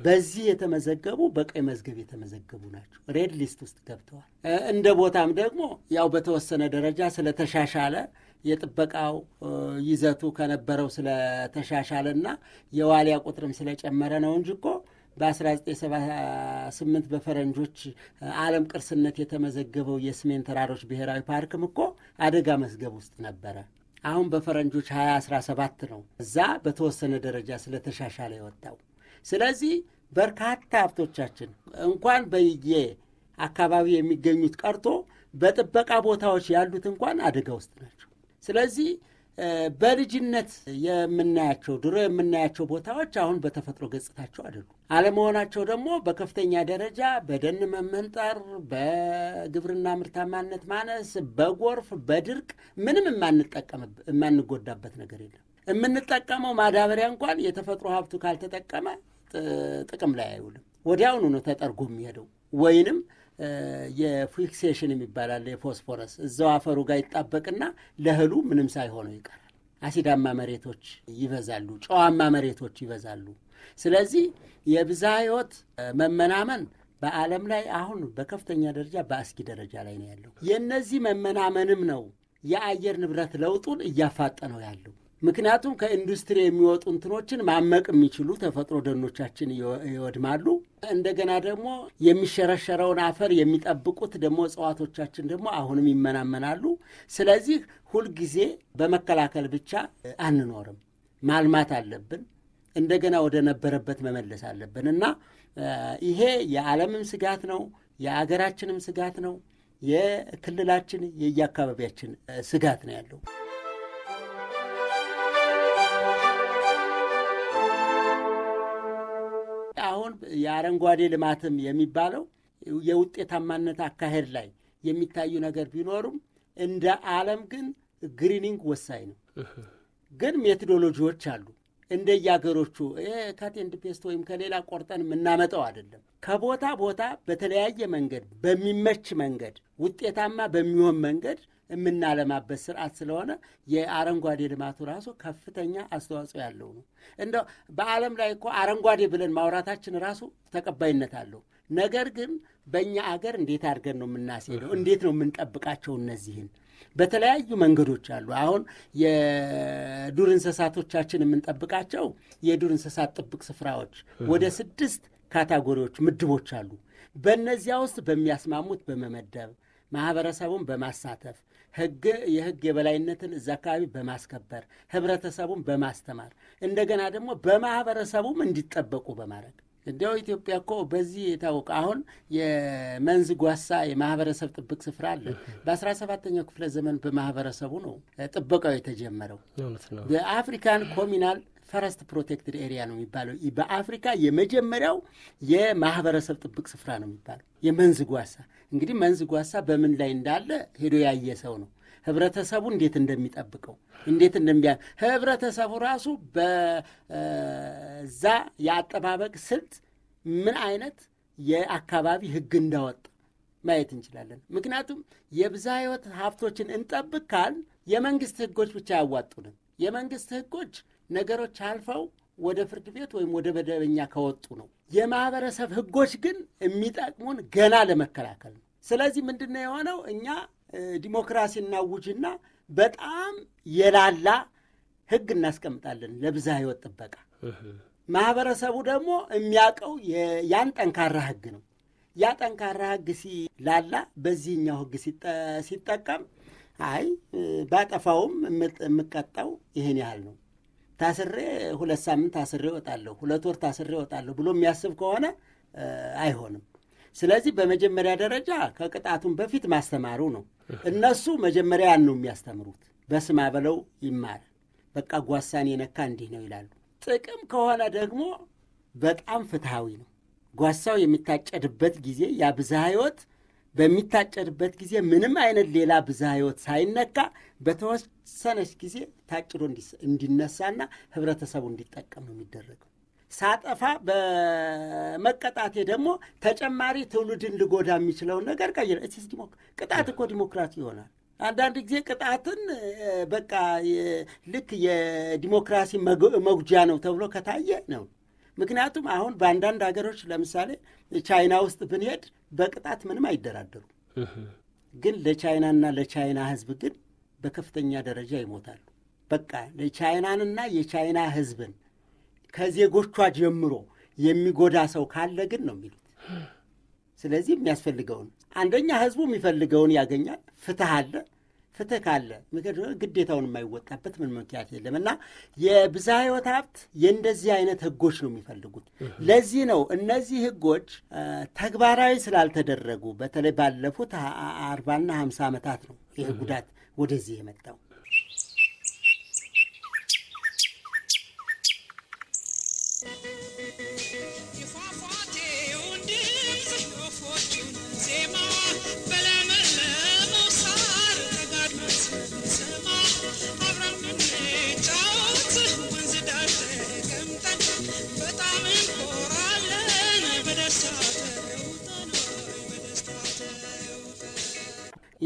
በዚህ የተመዘገቡ በቀይ መዝገብ የተመዘገቡ ናቸው። ሬድ ሊስት ውስጥ ገብተዋል። እንደ ቦታም ደግሞ ያው በተወሰነ ደረጃ ስለተሻሻለ የጥበቃው ይዘቱ ከነበረው ስለተሻሻለና የዋሊያ ቁጥርም ስለጨመረ ነው እንጂ እኮ በ1978 በፈረንጆች ዓለም ቅርስነት የተመዘገበው የሰሜን ተራሮች ብሔራዊ ፓርክም እኮ አደጋ መዝገብ ውስጥ ነበረ። አሁን በፈረንጆች 2017 ነው እዛ በተወሰነ ደረጃ ስለተሻሻለ የወጣው። ስለዚህ በርካታ ሀብቶቻችን እንኳን በየ አካባቢ የሚገኙት ቀርቶ በጥበቃ ቦታዎች ያሉት እንኳን አደጋ ውስጥ ናቸው። ስለዚህ በልጅነት የምናያቸው ድሮ የምናያቸው ቦታዎች አሁን በተፈጥሮ ገጽታቸው አይደሉ አለመሆናቸው ደግሞ በከፍተኛ ደረጃ በደን መመንጠር፣ በግብርና ምርታማነት ማነስ፣ በጎርፍ፣ በድርቅ ምንም የማንጎዳበት ነገር የለም። የምንጠቀመው ማዳበሪያ እንኳን የተፈጥሮ ሀብቱ ካልተጠቀመ ጥቅም ላይ አይውልም። ወዲያውኑ ነው ተጠርጎ የሚሄደው ወይንም የፊክሴሽን የሚባላል የፎስፎረስ እዛው አፈሩ ጋር ይጣበቅና ለእህሉ ምንም ሳይሆነው ይቀራል። አሲዳማ መሬቶች ይበዛሉ፣ ጨዋማ መሬቶች ይበዛሉ። ስለዚህ የብዝሃ ሕይወት መመናመን በዓለም ላይ አሁን በከፍተኛ ደረጃ በአስጊ ደረጃ ላይ ነው ያለው። የእነዚህ መመናመንም ነው የአየር ንብረት ለውጡን እያፋጠነው ያለው። ምክንያቱም ከኢንዱስትሪ የሚወጡ እንትኖችን ማመቅ የሚችሉ ተፈጥሮ ደኖቻችን ይወድማሉ። እንደገና ደግሞ የሚሸረሸረውን አፈር የሚጠብቁት ደግሞ እጽዋቶቻችን ደግሞ አሁንም ይመናመናሉ። ስለዚህ ሁልጊዜ በመከላከል ብቻ አንኖርም፣ ማልማት አለብን። እንደገና ወደ ነበረበት መመለስ አለብን እና ይሄ የዓለምም ስጋት ነው፣ የአገራችንም ስጋት ነው፣ የክልላችን የየአካባቢያችን ስጋት ነው ያለው። አሁን የአረንጓዴ ልማትም የሚባለው የውጤታማነት አካሄድ ላይ የሚታዩ ነገር ቢኖሩም እንደ ዓለም ግን ግሪኒንግ ወሳኝ ነው። ግን ሜቶዶሎጂዎች አሉ እንደ የአገሮቹ ኤንድ ፔስት ወይም ከሌላ ቆርጠን የምናመጣው አይደለም። ከቦታ ቦታ በተለያየ መንገድ በሚመች መንገድ ውጤታማ በሚሆን መንገድ የምናለማበት ስርዓት ስለሆነ የአረንጓዴ ልማቱ ራሱ ከፍተኛ አስተዋጽኦ ያለው ነው። እንደው በዓለም ላይ እኮ አረንጓዴ ብለን ማውራታችን ራሱ ተቀባይነት አለው። ነገር ግን በእኛ አገር እንዴት አድርገን ነው የምናስሄደው? እንዴት ነው የምንጠብቃቸው? እነዚህን በተለያዩ መንገዶች አሉ። አሁን የዱር እንስሳቶቻችን የምንጠብቃቸው የዱር እንስሳት ጥብቅ ስፍራዎች ወደ ስድስት ካታጎሪዎች ምድቦች አሉ። በእነዚያ ውስጥ በሚያስማሙት በመመደብ ማህበረሰቡን በማሳተፍ ህግ የህግ የበላይነትን እዛ አካባቢ በማስከበር ህብረተሰቡን በማስተማር እንደገና ደግሞ በማህበረሰቡም እንዲጠበቁ በማድረግ እንዲያው ኢትዮጵያ እኮ በዚህ የታወቀ አሁን የመንዝ ጓሳ የማህበረሰብ ጥብቅ ስፍራ አለ። በአስራ ሰባተኛው ክፍለ ዘመን በማህበረሰቡ ነው ጥበቃው የተጀመረው። የአፍሪካን ኮሚናል ፈረስት ፕሮቴክትድ ኤሪያ ነው የሚባለው። በአፍሪካ የመጀመሪያው የማህበረሰብ ጥብቅ ስፍራ ነው የሚባለው የመንዝ ጓሳ። እንግዲህ መንዝ ጓሳ በምን ላይ እንዳለ ሄዶ ያየ ሰው ነው ህብረተሰቡ እንዴት እንደሚጠብቀው እንዴት እንደሚያ ህብረተሰቡ ራሱ በዛ የአጠባበቅ ስልት ምን አይነት የአካባቢ ህግ እንዳወጣ ማየት እንችላለን። ምክንያቱም የብዛ ህይወት ሀብቶችን እንጠብቃል። የመንግስት ህጎች ብቻ ያዋጡንም። የመንግስት ህጎች ነገሮች አልፈው ወደ ፍርድ ቤት ወይም ወደ መደበኛ ከወጡ ነው። የማህበረሰብ ህጎች ግን የሚጠቅሙን ገና ለመከላከል ነው። ስለዚህ ምንድነው የሆነው እኛ ዲሞክራሲ እናውጅና በጣም የላላ ህግ እናስቀምጣለን ለብዝሃ ህይወት ጥበቃ። ማህበረሰቡ ደግሞ የሚያውቀው ያን ጠንካራ ህግ ነው። ያ ጠንካራ ህግ ሲላላ በዚህኛው ህግ ሲጠቀም አይ ባጠፋውም የምቀጣው ይሄን ያህል ነው፣ ታስሬ ሁለት ሳምንት ታስሬ እወጣለሁ፣ ሁለት ወር ታስሬ እወጣለሁ ብሎ የሚያስብ ከሆነ አይሆንም። ስለዚህ በመጀመሪያ ደረጃ ከቅጣቱን በፊት ማስተማሩ ነው። እነሱ መጀመሪያን ነው የሚያስተምሩት። በስማ በለው ይማር በቃ ጓሳን የነካ እንዲህ ነው ይላሉ። ጥቅም ከሆነ ደግሞ በጣም ፍትሐዊ ነው። ጓሳው የሚታጨድበት ጊዜ ያ ብዝሃ ሕይወት በሚታጨድበት ጊዜ ምንም አይነት ሌላ ብዝሃ ሕይወት ሳይነካ በተወሰነች ጊዜ ታጭዶ እንዲነሳና ህብረተሰቡ እንዲጠቀም ነው የሚደረገው። ሳጠፋ በመቀጣቴ ደግሞ ተጨማሪ ትውልድን ልጎዳ የሚችለውን ነገር ቀይረ ቅጣት እኮ ዲሞክራሲ ይሆናል። አንዳንድ ጊዜ ቅጣትን በቃ ልክ የዲሞክራሲ መጉጃ ነው ተብሎ ከታየ ነው። ምክንያቱም አሁን በአንዳንድ ሀገሮች ለምሳሌ ቻይና ውስጥ ብንሄድ በቅጣት ምንም አይደራደሩም። ግን ለቻይናና ለቻይና ህዝብ ግን በከፍተኛ ደረጃ ይሞታሉ። በቃ ለቻይናንና የቻይና ህዝብን ከዜጎቿ ጀምሮ የሚጎዳ ሰው ካለ ግን ነው የሚሉት። ስለዚህ የሚያስፈልገውን አንደኛ ህዝቡ የሚፈልገውን ያገኛል። ፍትህ አለ። ፍትህ ካለ ግዴታውን የማይወጣበት ምን ምክንያት የለም እና የብዝሃ ህይወት ሀብት የእንደዚህ አይነት ህጎች ነው የሚፈልጉት። ለዚህ ነው እነዚህ ህጎች ተግባራዊ ስላልተደረጉ በተለይ ባለፉት አርባና ሀምሳ ዓመታት ነው ይህ ጉዳት ወደዚህ የመጣው።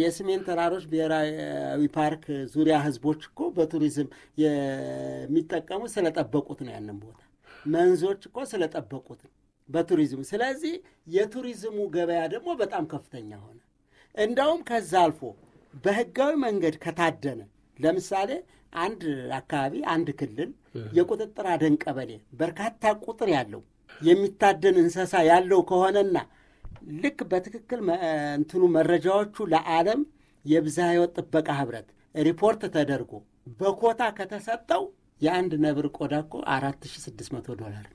የሰሜን ተራሮች ብሔራዊ ፓርክ ዙሪያ ህዝቦች እኮ በቱሪዝም የሚጠቀሙ ስለጠበቁት ነው። ያንን ቦታ መንዞች እኮ ስለጠበቁት ነው በቱሪዝሙ። ስለዚህ የቱሪዝሙ ገበያ ደግሞ በጣም ከፍተኛ ሆነ። እንደውም ከዛ አልፎ በህጋዊ መንገድ ከታደነ ለምሳሌ አንድ አካባቢ አንድ ክልል የቁጥጥር አደን ቀበሌ በርካታ ቁጥር ያለው የሚታደን እንስሳ ያለው ከሆነና ልክ በትክክል እንትኑ መረጃዎቹ ለዓለም የብዝሃ ሕይወት ጥበቃ ህብረት ሪፖርት ተደርጎ በኮታ ከተሰጠው የአንድ ነብር ቆዳ እኮ መቶ ዶላር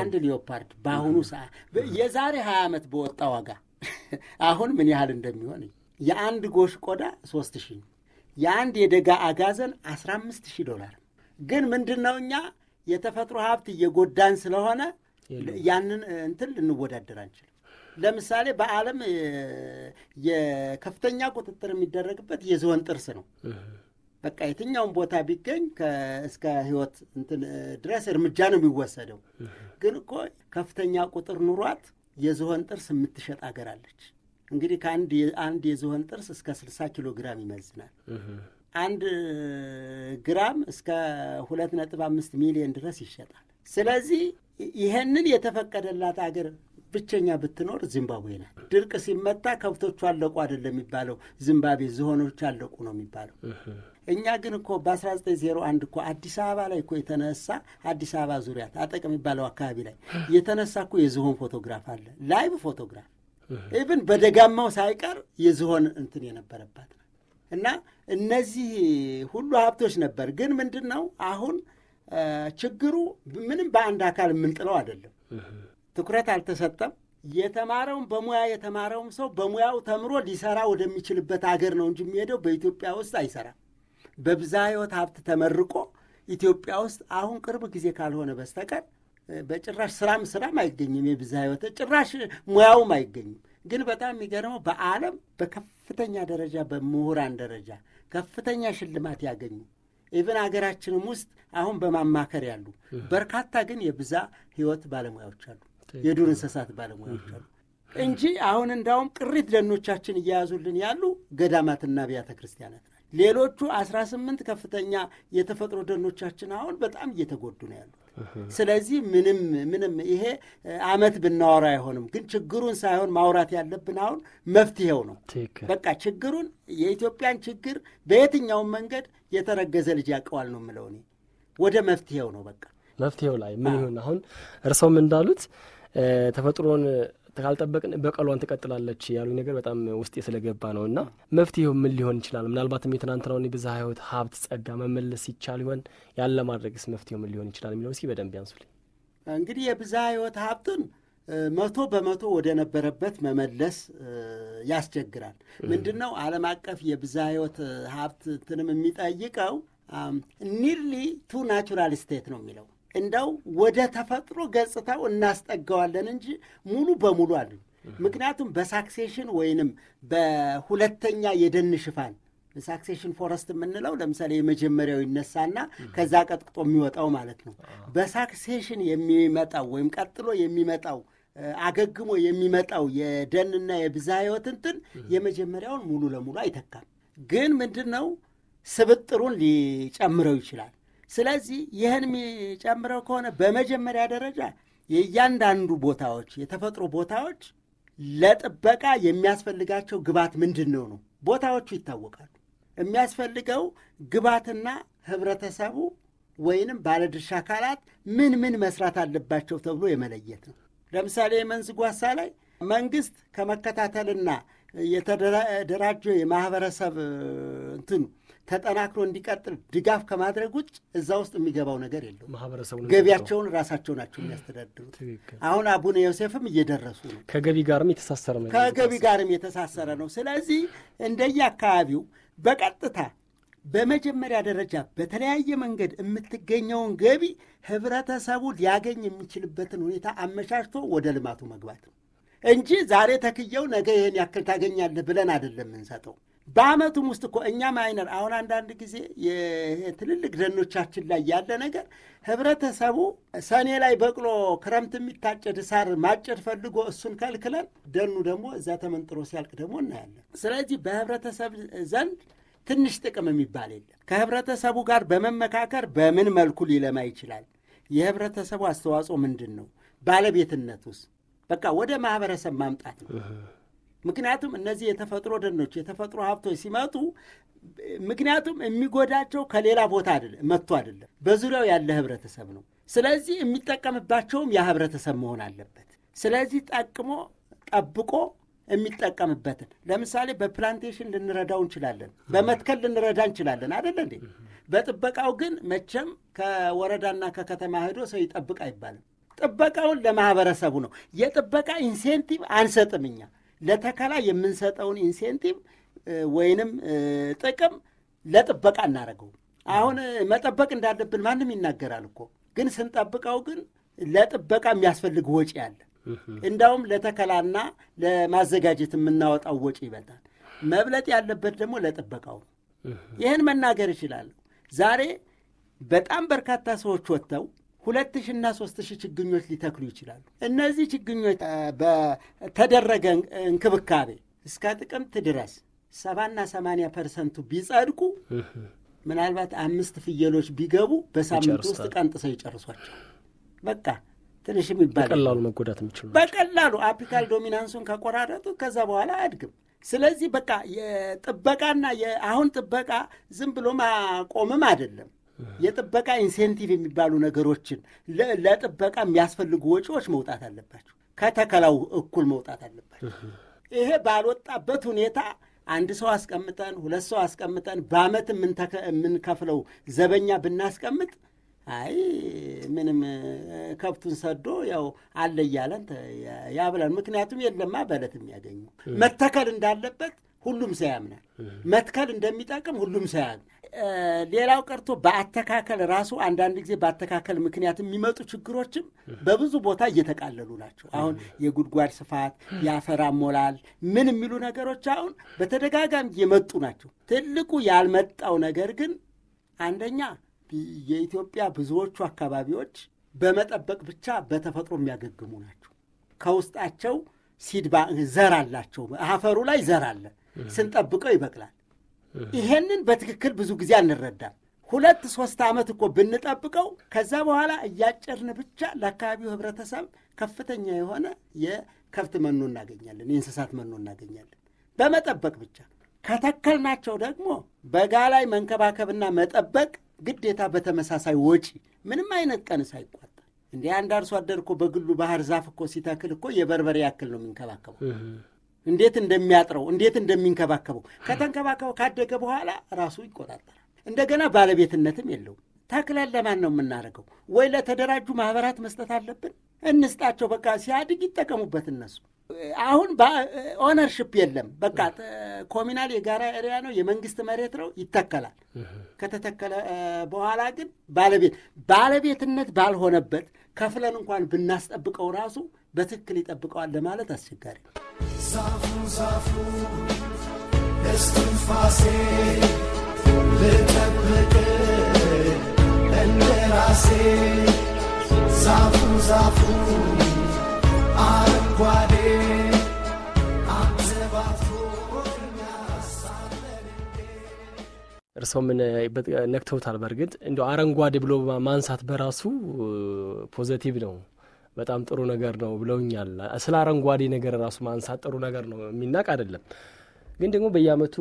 አንድ ሊዮፓርድ በአሁኑ ሰዓት የዛሬ ሀያ ዓመት በወጣ ዋጋ <laughs> አሁን ምን ያህል እንደሚሆን የአንድ ጎሽ ቆዳ ሺ የአንድ የደጋ አጋዘን ሺህ ዶላር ግን ምንድን ነው እኛ የተፈጥሮ ሀብት እየጎዳን ስለሆነ ያንን እንትን ልንወዳደር አንችልም። ለምሳሌ በዓለም የከፍተኛ ቁጥጥር የሚደረግበት የዝሆን ጥርስ ነው። በቃ የትኛውን ቦታ ቢገኝ እስከ ህይወት እንትን ድረስ እርምጃ ነው የሚወሰደው። ግን እኮ ከፍተኛ ቁጥር ኑሯት የዝሆን ጥርስ የምትሸጥ አገር አለች። እንግዲህ ከአንድ የዝሆን ጥርስ እስከ ስልሳ ኪሎ ግራም ይመዝናል። አንድ ግራም እስከ ሁለት ነጥብ አምስት ሚሊዮን ድረስ ይሸጣል። ስለዚህ ይሄንን የተፈቀደላት አገር ብቸኛ ብትኖር ዚምባብዌ ናት። ድርቅ ሲመጣ ከብቶቹ አለቁ አይደለም የሚባለው፣ ዚምባብዌ ዝሆኖች አለቁ ነው የሚባለው። እኛ ግን እኮ በ1901 እኮ አዲስ አበባ ላይ እኮ የተነሳ አዲስ አበባ ዙሪያ አጠቅ የሚባለው አካባቢ ላይ የተነሳ እኮ የዝሆን ፎቶግራፍ አለ፣ ላይቭ ፎቶግራፍ ኢብን በደጋማው ሳይቀር የዝሆን እንትን የነበረባት እና እነዚህ ሁሉ ሀብቶች ነበር። ግን ምንድን ነው አሁን ችግሩ ምንም በአንድ አካል የምንጥለው አይደለም። ትኩረት አልተሰጠም። የተማረውም በሙያ የተማረውም ሰው በሙያው ተምሮ ሊሰራ ወደሚችልበት አገር ነው እንጂ የሚሄደው በኢትዮጵያ ውስጥ አይሰራም። በብዝሃ ሕይወት ሀብት ተመርቆ ኢትዮጵያ ውስጥ አሁን ቅርብ ጊዜ ካልሆነ በስተቀር በጭራሽ ስራም ስራም አይገኝም። የብዝሃ ሕይወት ጭራሽ ሙያውም አይገኝም። ግን በጣም የሚገርመው በዓለም በከፍተኛ ደረጃ በምሁራን ደረጃ ከፍተኛ ሽልማት ያገኙ ኢቨን ሀገራችንም ውስጥ አሁን በማማከር ያሉ በርካታ ግን የብዛ ህይወት ባለሙያዎች አሉ፣ የዱር እንስሳት ባለሙያዎች አሉ እንጂ አሁን እንዳውም ቅሪት ደኖቻችን እያያዙልን ያሉ ገዳማትና አብያተ ክርስቲያናት ሌሎቹ አስራ ስምንት ከፍተኛ የተፈጥሮ ደኖቻችን አሁን በጣም እየተጎዱ ነው ያሉት። ስለዚህ ምንም ምንም ይሄ አመት ብናወራ አይሆንም። ግን ችግሩን ሳይሆን ማውራት ያለብን አሁን መፍትሄው ነው። በቃ ችግሩን የኢትዮጵያን ችግር በየትኛውም መንገድ የተረገዘ ልጅ ያውቀዋል ነው የምለው እኔ። ወደ መፍትሄው ነው በቃ መፍትሄው ላይ ምን ይሁን አሁን እርሰውም እንዳሉት ተፈጥሮን ካልጠበቅን በቀሏን ትቀጥላለች ያሉ ነገር በጣም ውስጤ ስለገባ ነው። እና መፍትሄው ምን ሊሆን ይችላል? ምናልባትም የትናንትናውን የብዝሃ ሕይወት ሀብት ጸጋ መመለስ ይቻል ይሆን? ያን ለማድረግስ መፍትሄው ምን ሊሆን ይችላል የሚለው እስኪ በደንብ ያንሱልኝ። እንግዲህ የብዝሃ ሕይወት ሀብትን መቶ በመቶ ወደ ነበረበት መመለስ ያስቸግራል። ምንድን ነው ዓለም አቀፍ የብዝሃ ሕይወት ሀብት እንትንም የሚጠይቀው ኒርሊ ቱ ናቹራል ስቴት ነው የሚለው እንደው ወደ ተፈጥሮ ገጽታው እናስጠጋዋለን እንጂ ሙሉ በሙሉ አለ። ምክንያቱም በሳክሴሽን ወይንም በሁለተኛ የደን ሽፋን ሳክሴሽን ፎረስት የምንለው ለምሳሌ የመጀመሪያው ይነሳና ከዛ ቀጥቅጦ የሚወጣው ማለት ነው። በሳክሴሽን የሚመጣው ወይም ቀጥሎ የሚመጣው አገግሞ የሚመጣው የደንና የብዝሃ ሕይወት እንትን የመጀመሪያውን ሙሉ ለሙሉ አይተካም። ግን ምንድን ነው ስብጥሩን ሊጨምረው ይችላል። ስለዚህ ይህን የሚጨምረው ከሆነ በመጀመሪያ ደረጃ የእያንዳንዱ ቦታዎች የተፈጥሮ ቦታዎች ለጥበቃ የሚያስፈልጋቸው ግብዓት ምንድን ነው ነው። ቦታዎቹ ይታወቃሉ። የሚያስፈልገው ግብዓትና ህብረተሰቡ ወይንም ባለድርሻ አካላት ምን ምን መስራት አለባቸው ተብሎ የመለየት ነው። ለምሳሌ የመንዝ ጓሳ ላይ መንግስት ከመከታተልና የተደራጀው የማህበረሰብ እንትኑ ተጠናክሮ እንዲቀጥል ድጋፍ ከማድረግ ውጭ እዛ ውስጥ የሚገባው ነገር የለውም። ገቢያቸውን ራሳቸው ናቸው የሚያስተዳድሩት። አሁን አቡነ ዮሴፍም እየደረሱ ነው። ከገቢ ጋርም የተሳሰረ ነው። ከገቢ ጋርም የተሳሰረ ነው። ስለዚህ እንደየ አካባቢው በቀጥታ በመጀመሪያ ደረጃ በተለያየ መንገድ የምትገኘውን ገቢ ህብረተሰቡ ሊያገኝ የሚችልበትን ሁኔታ አመቻችቶ ወደ ልማቱ መግባት ነው እንጂ ዛሬ ተክየው ነገ ይህን ያክል ታገኛለህ ብለን አይደለም የምንሰጠው። በአመቱም ውስጥ እኮ እኛ ማይነር አሁን አንዳንድ ጊዜ ትልልቅ ደኖቻችን ላይ ያለ ነገር ህብረተሰቡ ሰኔ ላይ በቅሎ ክረምት የሚታጨድ ሳር ማጨድ ፈልጎ እሱን ከልክለን ደኑ ደግሞ እዛ ተመንጥሮ ሲያልቅ ደግሞ እናያለን። ስለዚህ በህብረተሰብ ዘንድ ትንሽ ጥቅም የሚባል የለም። ከህብረተሰቡ ጋር በመመካከር በምን መልኩ ሊለማ ይችላል? የህብረተሰቡ አስተዋጽኦ ምንድን ነው? ባለቤትነት ውስጥ በቃ ወደ ማህበረሰብ ማምጣት ነው። ምክንያቱም እነዚህ የተፈጥሮ ደኖች የተፈጥሮ ሀብቶች ሲመጡ ምክንያቱም የሚጎዳቸው ከሌላ ቦታ መጥቶ አይደለም በዙሪያው ያለ ህብረተሰብ ነው። ስለዚህ የሚጠቀምባቸውም ያ ህብረተሰብ መሆን አለበት። ስለዚህ ጠቅሞ ጠብቆ የሚጠቀምበትን ለምሳሌ በፕላንቴሽን ልንረዳው እንችላለን፣ በመትከል ልንረዳ እንችላለን አደለ እንዴ? በጥበቃው ግን መቼም ከወረዳና ከከተማ ሄዶ ሰው ይጠብቅ አይባልም። ጥበቃውን ለማህበረሰቡ ነው። የጥበቃ ኢንሴንቲቭ አንሰጥም እኛ ለተከላ የምንሰጠውን ኢንሴንቲቭ ወይንም ጥቅም ለጥበቃ እናደርገው። አሁን መጠበቅ እንዳለብን ማንም ይናገራል እኮ ግን ስንጠብቀው ግን ለጥበቃ የሚያስፈልግ ወጪ አለ። እንዳውም ለተከላና ለማዘጋጀት የምናወጣው ወጪ ይበልጣል። መብለጥ ያለበት ደግሞ ለጥበቃው ነው። ይህን መናገር እችላለሁ። ዛሬ በጣም በርካታ ሰዎች ወጥተው ሁለት ሺ እና ሶስት ሺህ ችግኞች ሊተክሉ ይችላሉ። እነዚህ ችግኞች በተደረገ እንክብካቤ እስከ ጥቅምት ድረስ ሰባና ሰማንያ ፐርሰንቱ ቢጸድቁ ምናልባት አምስት ፍየሎች ቢገቡ በሳምንት ውስጥ ቀንጥሰው ይጨርሷቸው። በቃ ትንሽ የሚባል በቀላሉ መጎዳት የሚችሉ በቀላሉ አፒካል ዶሚናንሱን ከቆራረጡ ከዛ በኋላ አያድግም። ስለዚህ በቃ የጥበቃና የአሁን ጥበቃ ዝም ብሎ ማቆምም አይደለም የጥበቃ ኢንሴንቲቭ የሚባሉ ነገሮችን ለጥበቃ የሚያስፈልጉ ወጪዎች መውጣት አለባቸው። ከተከላው እኩል መውጣት አለባቸው። ይሄ ባልወጣበት ሁኔታ አንድ ሰው አስቀምጠን ሁለት ሰው አስቀምጠን በአመት የምንከፍለው ዘበኛ ብናስቀምጥ አይ ምንም ከብቱን ሰዶ ያው አለ እያለን ያብላል። ምክንያቱም የለማ በለት የሚያገኙ መተከል እንዳለበት ሁሉም ሰው ያምናል። መትከል እንደሚጠቅም ሁሉም ሰው ያምናል። ሌላው ቀርቶ በአተካከል ራሱ አንዳንድ ጊዜ በአተካከል ምክንያት የሚመጡ ችግሮችም በብዙ ቦታ እየተቃለሉ ናቸው። አሁን የጉድጓድ ስፋት፣ የአፈር አሞላል፣ ምን የሚሉ ነገሮች አሁን በተደጋጋሚ የመጡ ናቸው። ትልቁ ያልመጣው ነገር ግን አንደኛ የኢትዮጵያ ብዙዎቹ አካባቢዎች በመጠበቅ ብቻ በተፈጥሮ የሚያገግሙ ናቸው። ከውስጣቸው ሲድባ ዘር አላቸው። አፈሩ ላይ ዘር አለ። ስንጠብቀው ይበቅላል። ይሄንን በትክክል ብዙ ጊዜ አንረዳም። ሁለት ሶስት ዓመት እኮ ብንጠብቀው ከዛ በኋላ እያጨርን ብቻ ለአካባቢው ህብረተሰብ ከፍተኛ የሆነ የከብት መኖ እናገኛለን፣ የእንስሳት መኖ እናገኛለን። በመጠበቅ ብቻ ከተከልናቸው ደግሞ በጋ ላይ መንከባከብና መጠበቅ ግዴታ በተመሳሳይ ወጪ ምንም አይነት ቀን ሳይቋጠር እንዲህ አንድ አርሶ አደር እኮ በግሉ ባህር ዛፍ እኮ ሲተክል እኮ የበርበሬ ያክል ነው የሚንከባከበው። እንዴት እንደሚያጥረው እንዴት እንደሚንከባከበው ከተንከባከበው ካደገ በኋላ ራሱ ይቆጣጠራል። እንደገና ባለቤትነትም የለውም። ተክለን ለማን ነው የምናደርገው? ወይ ለተደራጁ ማህበራት መስጠት አለብን። እንስጣቸው። በቃ ሲያድግ ይጠቀሙበት እነሱ። አሁን ኦነርሽፕ የለም። በቃ ኮሚናል የጋራ ኤሪያ ነው፣ የመንግስት መሬት ነው፣ ይተከላል። ከተተከለ በኋላ ግን ባለቤት ባለቤትነት ባልሆነበት ከፍለን እንኳን ብናስጠብቀው ራሱ በትክክል ይጠብቀዋል ለማለት አስቸጋሪ ነው። ዛፉ ዛፉ እስትንፋሴ ልጠብቅ እንደራሴ ዛፉ ዛፉ እርስዎ ምን ነክተውታል። በእርግጥ እንዲ አረንጓዴ ብሎ ማንሳት በራሱ ፖዘቲቭ ነው፣ በጣም ጥሩ ነገር ነው ብለውኛል። ስለ አረንጓዴ ነገር ራሱ ማንሳት ጥሩ ነገር ነው፣ የሚናቅ አይደለም። ግን ደግሞ በየአመቱ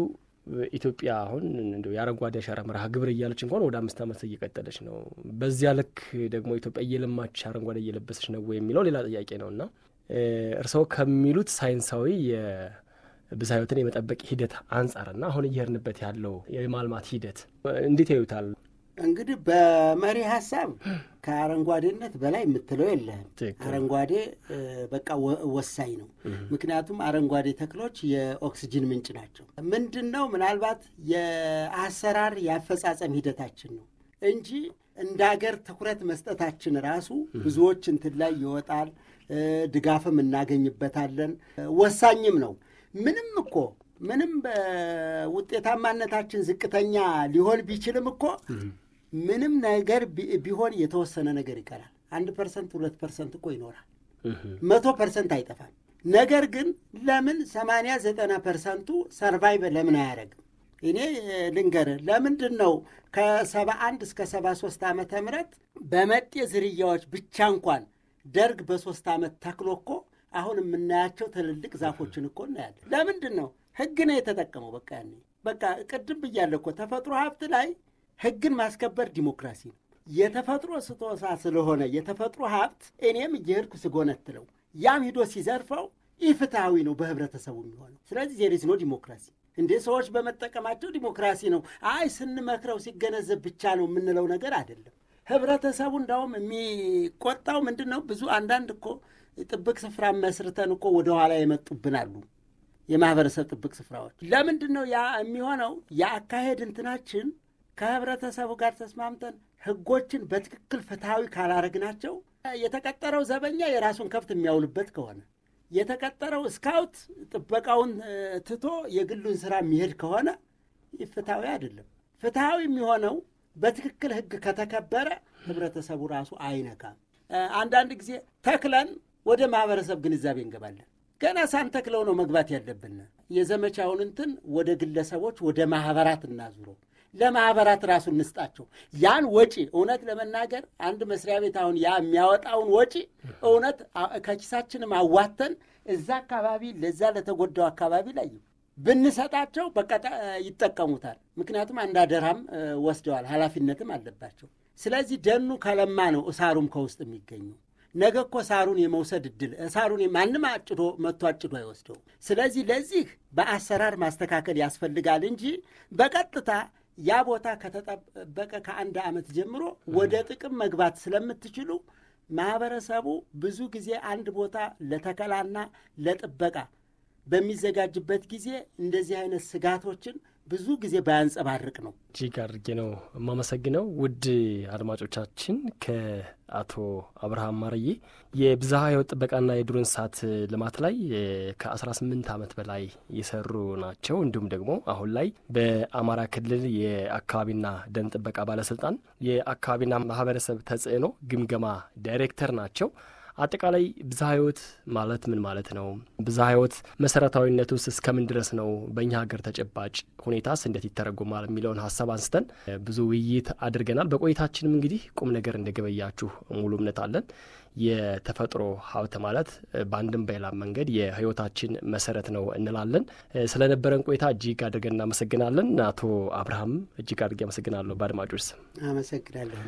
ኢትዮጵያ አሁን የአረንጓዴ አሻራ መርሃ ግብር እያለች እንኳን ወደ አምስት አመት እየቀጠለች ነው። በዚያ ልክ ደግሞ ኢትዮጵያ እየለማች አረንጓዴ እየለበሰች ነው የሚለው ሌላ ጥያቄ ነው እና እርስዎ ከሚሉት ሳይንሳዊ ብዝሃ የመጠበቅ ሂደት አንጻርና አሁን እየሄድንበት ያለው የማልማት ሂደት እንዴት ያዩታል? እንግዲህ በመሪ ሀሳብ ከአረንጓዴነት በላይ የምትለው የለህም። አረንጓዴ በቃ ወሳኝ ነው። ምክንያቱም አረንጓዴ ተክሎች የኦክስጂን ምንጭ ናቸው። ምንድን ነው ምናልባት የአሰራር የአፈጻጸም ሂደታችን ነው እንጂ እንደ ሀገር ትኩረት መስጠታችን ራሱ ብዙዎች እንትን ላይ ይወጣል፣ ድጋፍም እናገኝበታለን፣ ወሳኝም ነው። ምንም እኮ ምንም በውጤታማነታችን ዝቅተኛ ሊሆን ቢችልም እኮ ምንም ነገር ቢሆን የተወሰነ ነገር ይቀራል። አንድ ፐርሰንት ሁለት ፐርሰንት እኮ ይኖራል። መቶ ፐርሰንት አይጠፋም። ነገር ግን ለምን ሰማንያ ዘጠና ፐርሰንቱ ሰርቫይቭ ለምን አያደርግም? እኔ ልንገር፣ ለምንድን ነው ከሰባ አንድ እስከ ሰባ ሶስት ዓመተ ምህረት በመጤ ዝርያዎች ብቻ እንኳን ደርግ በሶስት ዓመት ተክሎ እኮ አሁን የምናያቸው ትልልቅ ዛፎችን እኮ እናያለን። ለምንድን ነው ህግ ነው የተጠቀመው። በቃ ያኔ በቃ ቅድም ብያለሁ እኮ ተፈጥሮ ሀብት ላይ ህግን ማስከበር ዲሞክራሲ ነው። የተፈጥሮ ስጦታ ስለሆነ የተፈጥሮ ሀብት እኔም እየሄድኩ ስጎነትለው ያም ሂዶ ሲዘርፈው ይህ ነው በህብረተሰቡ የሚሆነው። ስለዚህ ዜሪዝ ነው ዲሞክራሲ እንዴ ሰዎች በመጠቀማቸው ዲሞክራሲ ነው። አይ ስንመክረው ሲገነዘብ ብቻ ነው የምንለው ነገር አይደለም። ህብረተሰቡ እንዳውም የሚቆጣው ምንድን ነው ብዙ አንዳንድ እኮ ጥብቅ ስፍራ መስርተን እኮ ወደ ኋላ የመጡብን አሉ። የማህበረሰብ ጥብቅ ስፍራዎች ለምንድን ነው ያ የሚሆነው? የአካሄድ እንትናችን ከህብረተሰቡ ጋር ተስማምተን ህጎችን በትክክል ፍትሐዊ ካላረግናቸው የተቀጠረው ዘበኛ የራሱን ከብት የሚያውልበት ከሆነ የተቀጠረው ስካውት ጥበቃውን ትቶ የግሉን ስራ የሚሄድ ከሆነ ፍትሐዊ አይደለም። ፍትሐዊ የሚሆነው በትክክል ህግ ከተከበረ ህብረተሰቡ ራሱ አይነካም። አንዳንድ ጊዜ ተክለን ወደ ማህበረሰብ ግንዛቤ እንገባለን። ገና ሳንተክለው ነው መግባት ያለብን። የዘመቻውን እንትን ወደ ግለሰቦች፣ ወደ ማህበራት እናዙረው። ለማህበራት ራሱ እንስጣቸው ያን ወጪ። እውነት ለመናገር አንድ መስሪያ ቤት አሁን ያ የሚያወጣውን ወጪ እውነት ከኪሳችንም አዋተን እዛ አካባቢ ለዛ ለተጎዳው አካባቢ ላይ ብንሰጣቸው በቃ ይጠቀሙታል። ምክንያቱም አንድ አደራም ወስደዋል፣ ኃላፊነትም አለባቸው። ስለዚህ ደኑ ከለማ ነው እሳሩም ከውስጥ የሚገኘው። ነገ እኮ ሳሩን የመውሰድ እድል ሳሩን ማንም አጭዶ መጥቶ አጭዶ አይወስደውም። ስለዚህ ለዚህ በአሰራር ማስተካከል ያስፈልጋል እንጂ በቀጥታ ያ ቦታ ከተጠበቀ ከአንድ ዓመት ጀምሮ ወደ ጥቅም መግባት ስለምትችሉ ማህበረሰቡ ብዙ ጊዜ አንድ ቦታ ለተከላና ለጥበቃ በሚዘጋጅበት ጊዜ እንደዚህ አይነት ስጋቶችን ብዙ ጊዜ ባያንጸባርቅ ነው። እጅግ አድርጌ ነው የማመሰግነው። ውድ አድማጮቻችን ከአቶ አብርሃም ማርዬ የብዝሃ ሕይወት ጥበቃና የዱር እንስሳት ልማት ላይ ከ18 ዓመት በላይ የሰሩ ናቸው። እንዲሁም ደግሞ አሁን ላይ በአማራ ክልል የአካባቢና ደን ጥበቃ ባለስልጣን የአካባቢና ማህበረሰብ ተጽዕኖ ግምገማ ዳይሬክተር ናቸው። አጠቃላይ ብዝሃ ህይወት ማለት ምን ማለት ነው? ብዝሃ ህይወት መሰረታዊነት ውስጥ እስከምን ድረስ ነው? በእኛ ሀገር ተጨባጭ ሁኔታስ እንዴት ይተረጎማል? የሚለውን ሀሳብ አንስተን ብዙ ውይይት አድርገናል። በቆይታችንም እንግዲህ ቁም ነገር እንደገበያችሁ ሙሉ እምነት አለን። የተፈጥሮ ሀብት ማለት በአንድም በሌላ መንገድ የህይወታችን መሰረት ነው እንላለን። ስለነበረን ቆይታ እጅግ አድርገን እናመሰግናለን። አቶ አብርሃም እጅግ አድርጌ አመሰግናለሁ። በአድማጮች ስም አመሰግናለሁ።